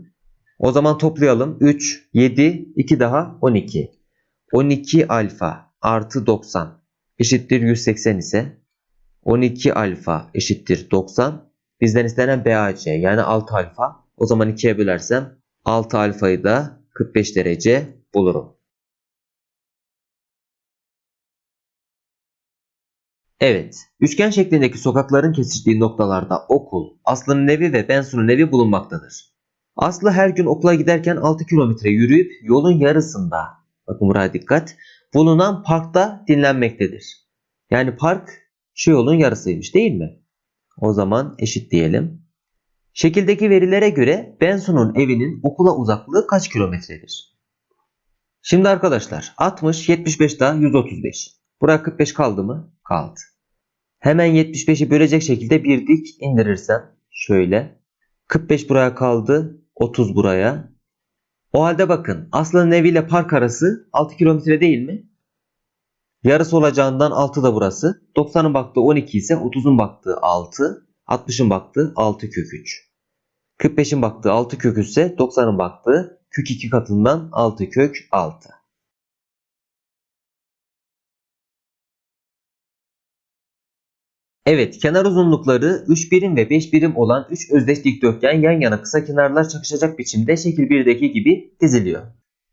O zaman toplayalım. 3, 7, 2 daha 12. 12 alfa artı 90 eşittir 180 ise 12 alfa eşittir 90. Bizden istenen BAC yani 6 alfa. O zaman 2'ye bölersem 6 alfayı da 45 derece bulurum. Evet, üçgen şeklindeki sokakların kesiştiği noktalarda okul, Aslı'nın evi ve Bensu'nun evi bulunmaktadır. Aslı her gün okula giderken 6 kilometre yürüyüp yolun yarısında, bakın buraya dikkat, bulunan parkta dinlenmektedir. Yani park şu yolun yarısıymış değil mi? O zaman eşit diyelim. Şekildeki verilere göre Bensu'nun evinin okula uzaklığı kaç kilometredir? Şimdi arkadaşlar 60, 75 daha 135. Buraya 45 kaldı mı? Kaldı. Hemen 75'i bölecek şekilde bir dik indirirsen, şöyle. 45 buraya kaldı. 30 buraya. O halde bakın Aslan'ın ile park arası 6 kilometre değil mi? Yarısı olacağından 6 da burası. 90'ın baktığı 12 ise 30'un baktığı 6. 60'ın baktığı 6 kök 3. 45'in baktığı 6 kök 3 ise 90'ın baktığı kök 2 katından 6 kök 6. Evet kenar uzunlukları 3 birim ve 5 birim olan 3 özdeş dikdörtgen yan yana kısa kenarlar çakışacak biçimde şekil 1'deki gibi diziliyor.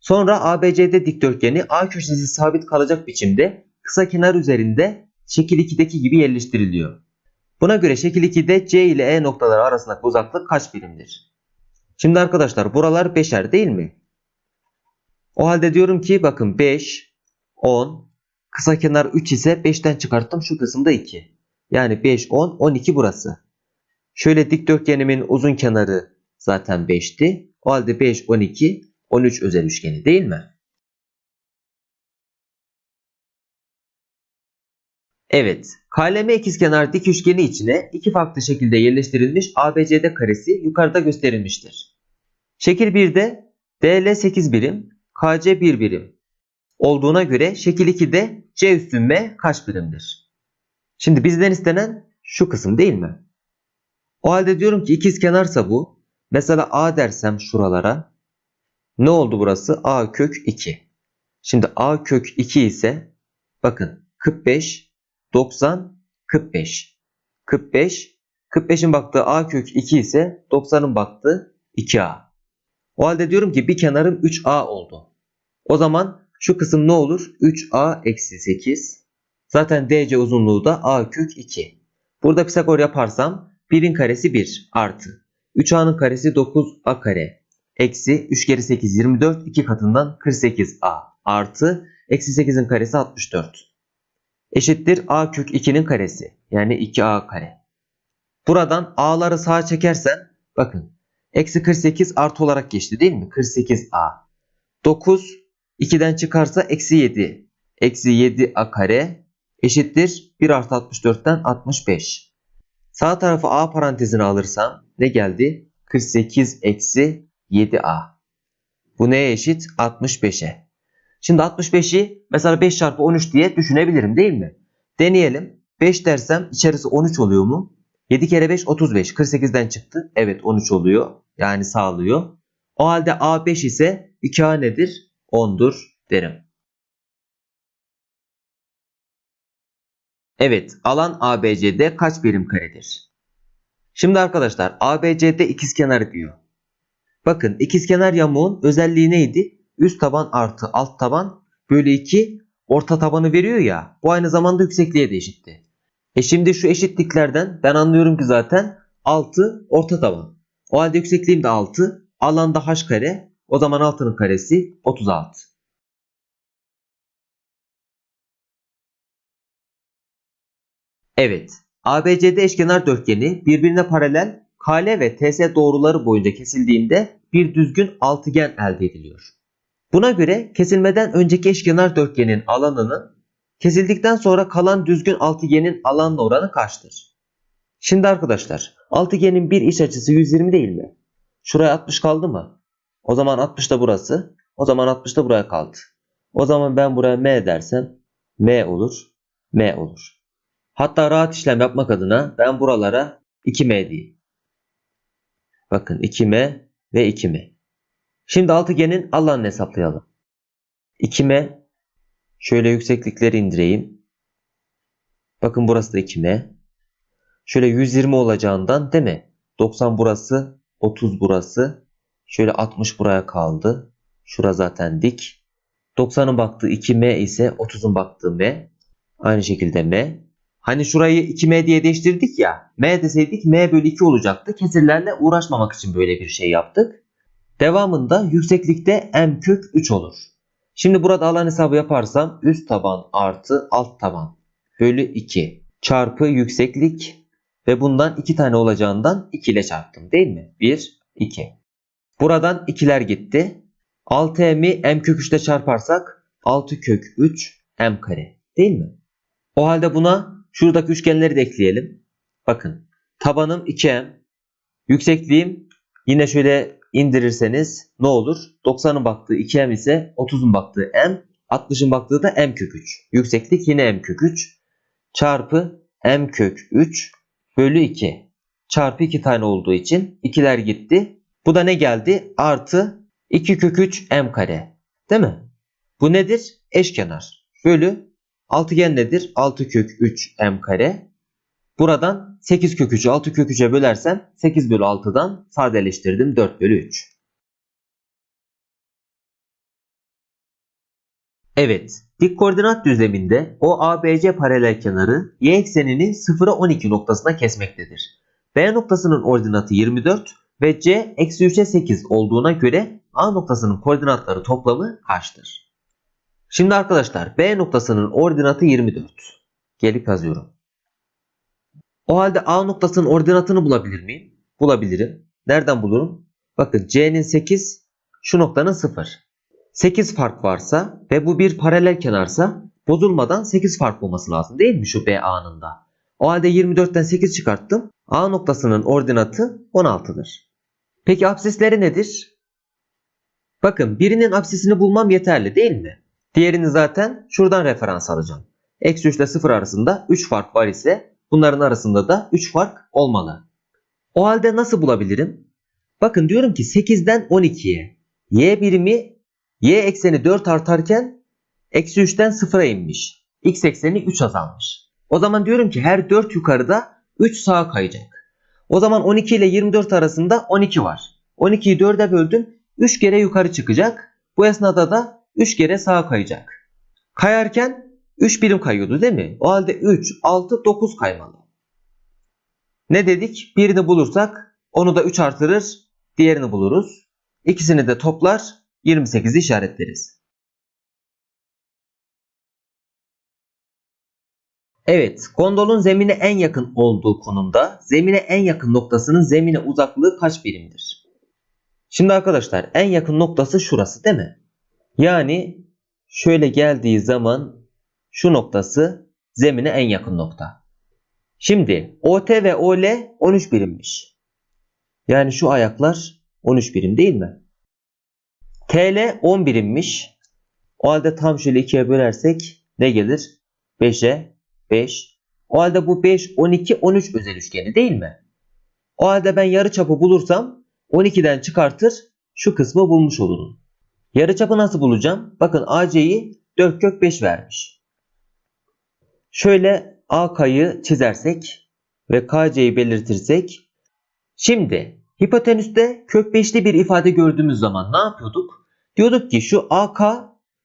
Sonra ABCD dikdörtgeni A köşesi sabit kalacak biçimde kısa kenar üzerinde şekil 2'deki gibi yerleştiriliyor. Buna göre şekil 2'de C ile E noktaları arasındaki uzaklık kaç birimdir? Şimdi arkadaşlar buralar 5'er değil mi? O halde diyorum ki bakın 5, 10, kısa kenar 3 ise 5'ten çıkarttım şu kısımda 2. Yani 5, 10, 12 burası. Şöyle dikdörtgenimin uzun kenarı zaten 5'ti. O halde 5, 12, 13 özel üçgeni değil mi? Evet, KLM ikizkenar dik üçgeni içine iki farklı şekilde yerleştirilmiş ABCD karesi yukarıda gösterilmiştir. Şekil 1'de DL 8 birim, KC 1 birim olduğuna göre şekil 2'de C üstün M kaç birimdir? Şimdi bizden istenen şu kısım değil mi? O halde diyorum ki ikiz kenarsa bu. Mesela A dersem şuralara. Ne oldu burası? A kök 2. Şimdi A kök 2 ise bakın 45, 90, 45. 45, 45'in baktığı A kök 2 ise 90'ın baktığı 2A. O halde diyorum ki bir kenarım 3A oldu. O zaman şu kısım ne olur? 3A eksi 8 Zaten DC uzunluğu da A kök 2. Burada Pisagor yaparsam 1'in karesi 1 artı 3A'nın karesi 9A kare eksi 3 geri 8 24 2 katından 48A artı eksi 8'in karesi 64 eşittir A kök 2'nin karesi yani 2A kare. Buradan A'ları sağa çekersen bakın eksi 48 artı olarak geçti değil mi? 48A. 9 2'den çıkarsa eksi 7 eksi 7A kare eşittir 1 artı 64'ten 65. Sağ tarafı a parantezine alırsam ne geldi? 48 eksi 7a. Bu neye eşit? 65'e. Şimdi 65'i mesela 5 çarpı 13 diye düşünebilirim değil mi? Deneyelim. 5 dersem içerisi 13 oluyor mu? 7 kere 5 35. 48'den çıktı. Evet 13 oluyor. Yani sağlıyor. O halde A5 ise 2A nedir? 10'dur derim. Evet alan ABCD kaç birim karedir? Şimdi arkadaşlar ABCD ikizkenar diyor. Bakın ikizkenar yamuğun özelliği neydi? Üst taban artı alt taban bölü 2 orta tabanı veriyor ya. Bu aynı zamanda yüksekliğe de eşitti. E şimdi şu eşitliklerden ben anlıyorum ki zaten 6 orta taban. O halde yüksekliğim de 6. Alan da h kare. O zaman 6'nın karesi 36. Evet. ABCD eşkenar dörtgeni birbirine paralel KL ve TS doğruları boyunca kesildiğinde bir düzgün altıgen elde ediliyor. Buna göre kesilmeden önceki eşkenar dörtgenin alanının kesildikten sonra kalan düzgün altıgenin alanla oranı kaçtır? Şimdi arkadaşlar altıgenin bir iç açısı 120 değil mi? Şuraya 60 kaldı mı? O zaman 60 da burası. O zaman 60 da buraya kaldı. O zaman ben buraya M dersem M olur. M olur. Hatta rahat işlem yapmak adına ben buralara 2M diyeyim. Bakın 2M ve 2M. Şimdi altıgenin alanını hesaplayalım. 2M şöyle yükseklikleri indireyim. Bakın burası da 2M. Şöyle 120 olacağından değil mi? 90 burası, 30 burası. Şöyle 60 buraya kaldı. Şura zaten dik. 90'ın baktığı 2M ise 30'un baktığı M. Aynı şekilde M. Hani şurayı 2m diye değiştirdik ya. m deseydik m bölü 2 olacaktı. Kesirlerle uğraşmamak için böyle bir şey yaptık. Devamında yükseklikte m kök 3 olur. Şimdi burada alan hesabı yaparsam üst taban artı alt taban bölü 2 çarpı yükseklik ve bundan 2 tane olacağından 2 ile çarptım değil mi? 1, 2. Buradan 2'ler gitti. 6m'i m kök 3 ile çarparsak 6 kök 3 m kare değil mi? O halde buna Şuradaki üçgenleri de ekleyelim. Bakın tabanım 2m. Yüksekliğim yine şöyle indirirseniz ne olur? 90'ın baktığı 2m ise 30'un baktığı m. 60'ın baktığı da m kök 3. Yükseklik yine m kök 3. Çarpı m kök 3 bölü 2. Çarpı 2 tane olduğu için 2'ler gitti. Bu da ne geldi? Artı 2 kök 3 m kare. Değil mi? Bu nedir? Eşkenar. Bölü Altıgen nedir? 6 kök 3 m kare. Buradan 8 kök 3'ü 6 kök 3'e bölersem 8 bölü 6'dan sadeleştirdim 4 bölü 3. Evet, dik koordinat düzleminde o ABC paralel y eksenini 0'a 12 noktasına kesmektedir. B noktasının ordinatı 24 ve C eksi 3'e 8 olduğuna göre A noktasının koordinatları toplamı kaçtır? Şimdi arkadaşlar B noktasının ordinatı 24. gelip yazıyorum. O halde A noktasının ordinatını bulabilir miyim? Bulabilirim. Nereden bulurum? Bakın C'nin 8, şu noktanın 0. 8 fark varsa ve bu bir paralel kenarsa bozulmadan 8 fark olması lazım değil mi şu B anında? O halde 24'ten 8 çıkarttım. A noktasının ordinatı 16'dır. Peki absisleri nedir? Bakın birinin absisini bulmam yeterli değil mi? Diğerini zaten şuradan referans alacağım. Eksi 3 ile 0 arasında 3 fark var ise bunların arasında da 3 fark olmalı. O halde nasıl bulabilirim? Bakın diyorum ki 8'den 12'ye y birimi y ekseni 4 artarken eksi 3'ten 0'a inmiş. x ekseni 3 azalmış. O zaman diyorum ki her 4 yukarıda 3 sağa kayacak. O zaman 12 ile 24 arasında 12 var. 12'yi 4'e böldüm 3 kere yukarı çıkacak. Bu esnada da 3 kere sağa kayacak. Kayarken 3 birim kayıyordu değil mi? O halde 3, 6, 9 kaymalı. Ne dedik? Birini bulursak onu da 3 artırır, diğerini buluruz. İkisini de toplar, 28'i işaretleriz. Evet, gondolun zemine en yakın olduğu konumda zemine en yakın noktasının zemine uzaklığı kaç birimdir? Şimdi arkadaşlar en yakın noktası şurası değil mi? Yani şöyle geldiği zaman şu noktası zemine en yakın nokta. Şimdi OT ve OL 13 birimmiş. Yani şu ayaklar 13 birim değil mi? TL 10 birimmiş. O halde tam şöyle ikiye bölersek ne gelir? 5'e 5. O halde bu 5, 12, 13 özel üçgeni değil mi? O halde ben yarı çapı bulursam 12'den çıkartır şu kısmı bulmuş olurum. Yarıçapı nasıl bulacağım? Bakın AC'yi 4 kök 5 vermiş. Şöyle AK'yı çizersek ve KC'yi belirtirsek. Şimdi hipotenüste kök 5'li bir ifade gördüğümüz zaman ne yapıyorduk? Diyorduk ki şu AK,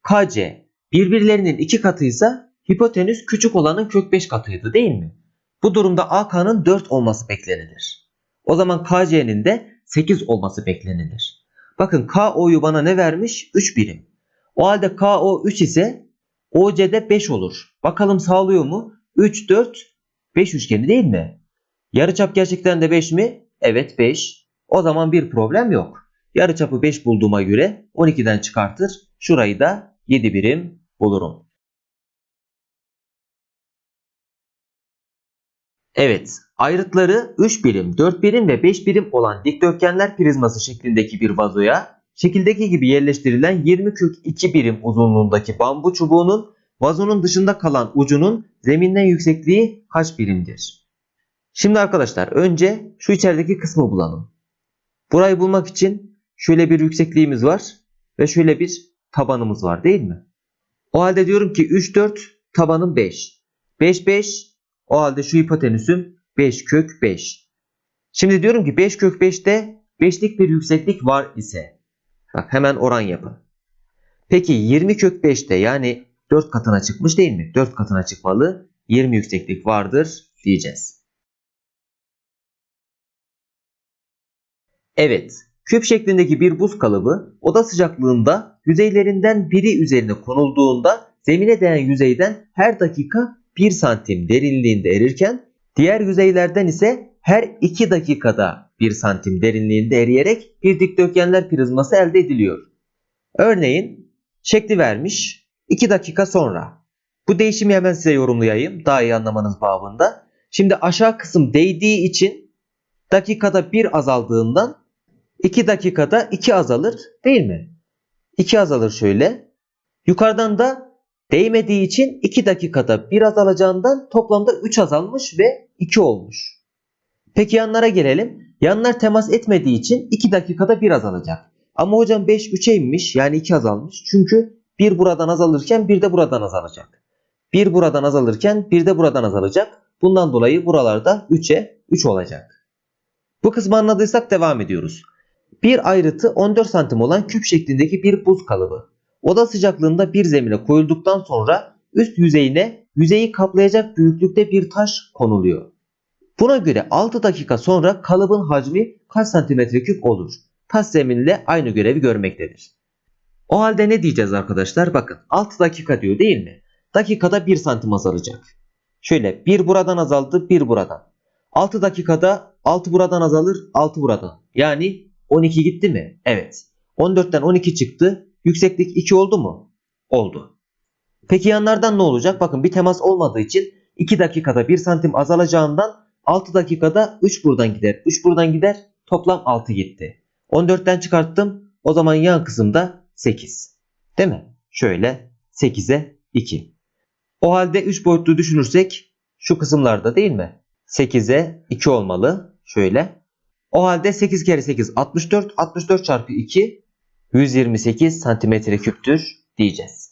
KC birbirlerinin iki katıysa hipotenüs küçük olanın kök 5 katıydı değil mi? Bu durumda AK'nın 4 olması beklenilir. O zaman KC'nin de 8 olması beklenilir. Bakın KO'yu bana ne vermiş? 3 birim. O halde KO 3 ise OC'de 5 olur. Bakalım sağlıyor mu? 3, 4, 5 üçgeni değil mi? Yarıçap gerçekten de 5 mi? Evet 5. O zaman bir problem yok. Yarıçapı 5 bulduğuma göre 12'den çıkartır. Şurayı da 7 birim bulurum. Evet, ayrıtları 3 birim, 4 birim ve 5 birim olan dikdörtgenler prizması şeklindeki bir vazoya şekildeki gibi yerleştirilen 20 kök 2 birim uzunluğundaki bambu çubuğunun vazonun dışında kalan ucunun zeminden yüksekliği kaç birimdir? Şimdi arkadaşlar önce şu içerideki kısmı bulalım. Burayı bulmak için şöyle bir yüksekliğimiz var ve şöyle bir tabanımız var değil mi? O halde diyorum ki 3 4 tabanım 5. 5 5 o halde şu hipotenüsüm 5 kök 5. Şimdi diyorum ki 5 kök 5'te 5'lik bir yükseklik var ise. Bak hemen oran yapın. Peki 20 kök 5'te yani 4 katına çıkmış değil mi? 4 katına çıkmalı. 20 yükseklik vardır diyeceğiz. Evet. Küp şeklindeki bir buz kalıbı oda sıcaklığında yüzeylerinden biri üzerine konulduğunda zemine değen yüzeyden her dakika 1 santim derinliğinde erirken diğer yüzeylerden ise her 2 dakikada 1 santim derinliğinde eriyerek bir dikdörtgenler prizması elde ediliyor. Örneğin şekli vermiş 2 dakika sonra. Bu değişimi hemen size yorumlayayım daha iyi anlamanız bağında. Şimdi aşağı kısım değdiği için dakikada 1 azaldığından 2 dakikada 2 azalır değil mi? 2 azalır şöyle. Yukarıdan da Değmediği için 2 dakikada 1 azalacağından toplamda 3 azalmış ve 2 olmuş. Peki yanlara gelelim. Yanlar temas etmediği için 2 dakikada 1 azalacak. Ama hocam 5 3'e inmiş yani 2 azalmış. Çünkü 1 buradan azalırken 1 de buradan azalacak. 1 buradan azalırken 1 de buradan azalacak. Bundan dolayı buralarda 3'e 3 olacak. Bu kısmı anladıysak devam ediyoruz. Bir ayrıtı 14 santim olan küp şeklindeki bir buz kalıbı. Oda sıcaklığında bir zemine koyulduktan sonra üst yüzeyine yüzeyi kaplayacak büyüklükte bir taş konuluyor. Buna göre 6 dakika sonra kalıbın hacmi kaç santimetre küp olur? Taş zeminle aynı görevi görmektedir. O halde ne diyeceğiz arkadaşlar? Bakın 6 dakika diyor değil mi? Dakikada 1 santim azalacak. Şöyle 1 buradan azaldı 1 buradan. 6 dakikada 6 buradan azalır 6 buradan. Yani 12 gitti mi? Evet. 14'ten 12 çıktı. Yükseklik 2 oldu mu? Oldu. Peki yanlardan ne olacak? Bakın bir temas olmadığı için 2 dakikada 1 santim azalacağından 6 dakikada 3 buradan gider. 3 buradan gider. Toplam 6 gitti. 14'ten çıkarttım. O zaman yan kısımda 8. Değil mi? Şöyle 8'e 2. O halde 3 boyutlu düşünürsek şu kısımlarda değil mi? 8'e 2 olmalı. Şöyle. O halde 8 kere 8 64. 64 çarpı 2 128 santimetre küptür diyeceğiz.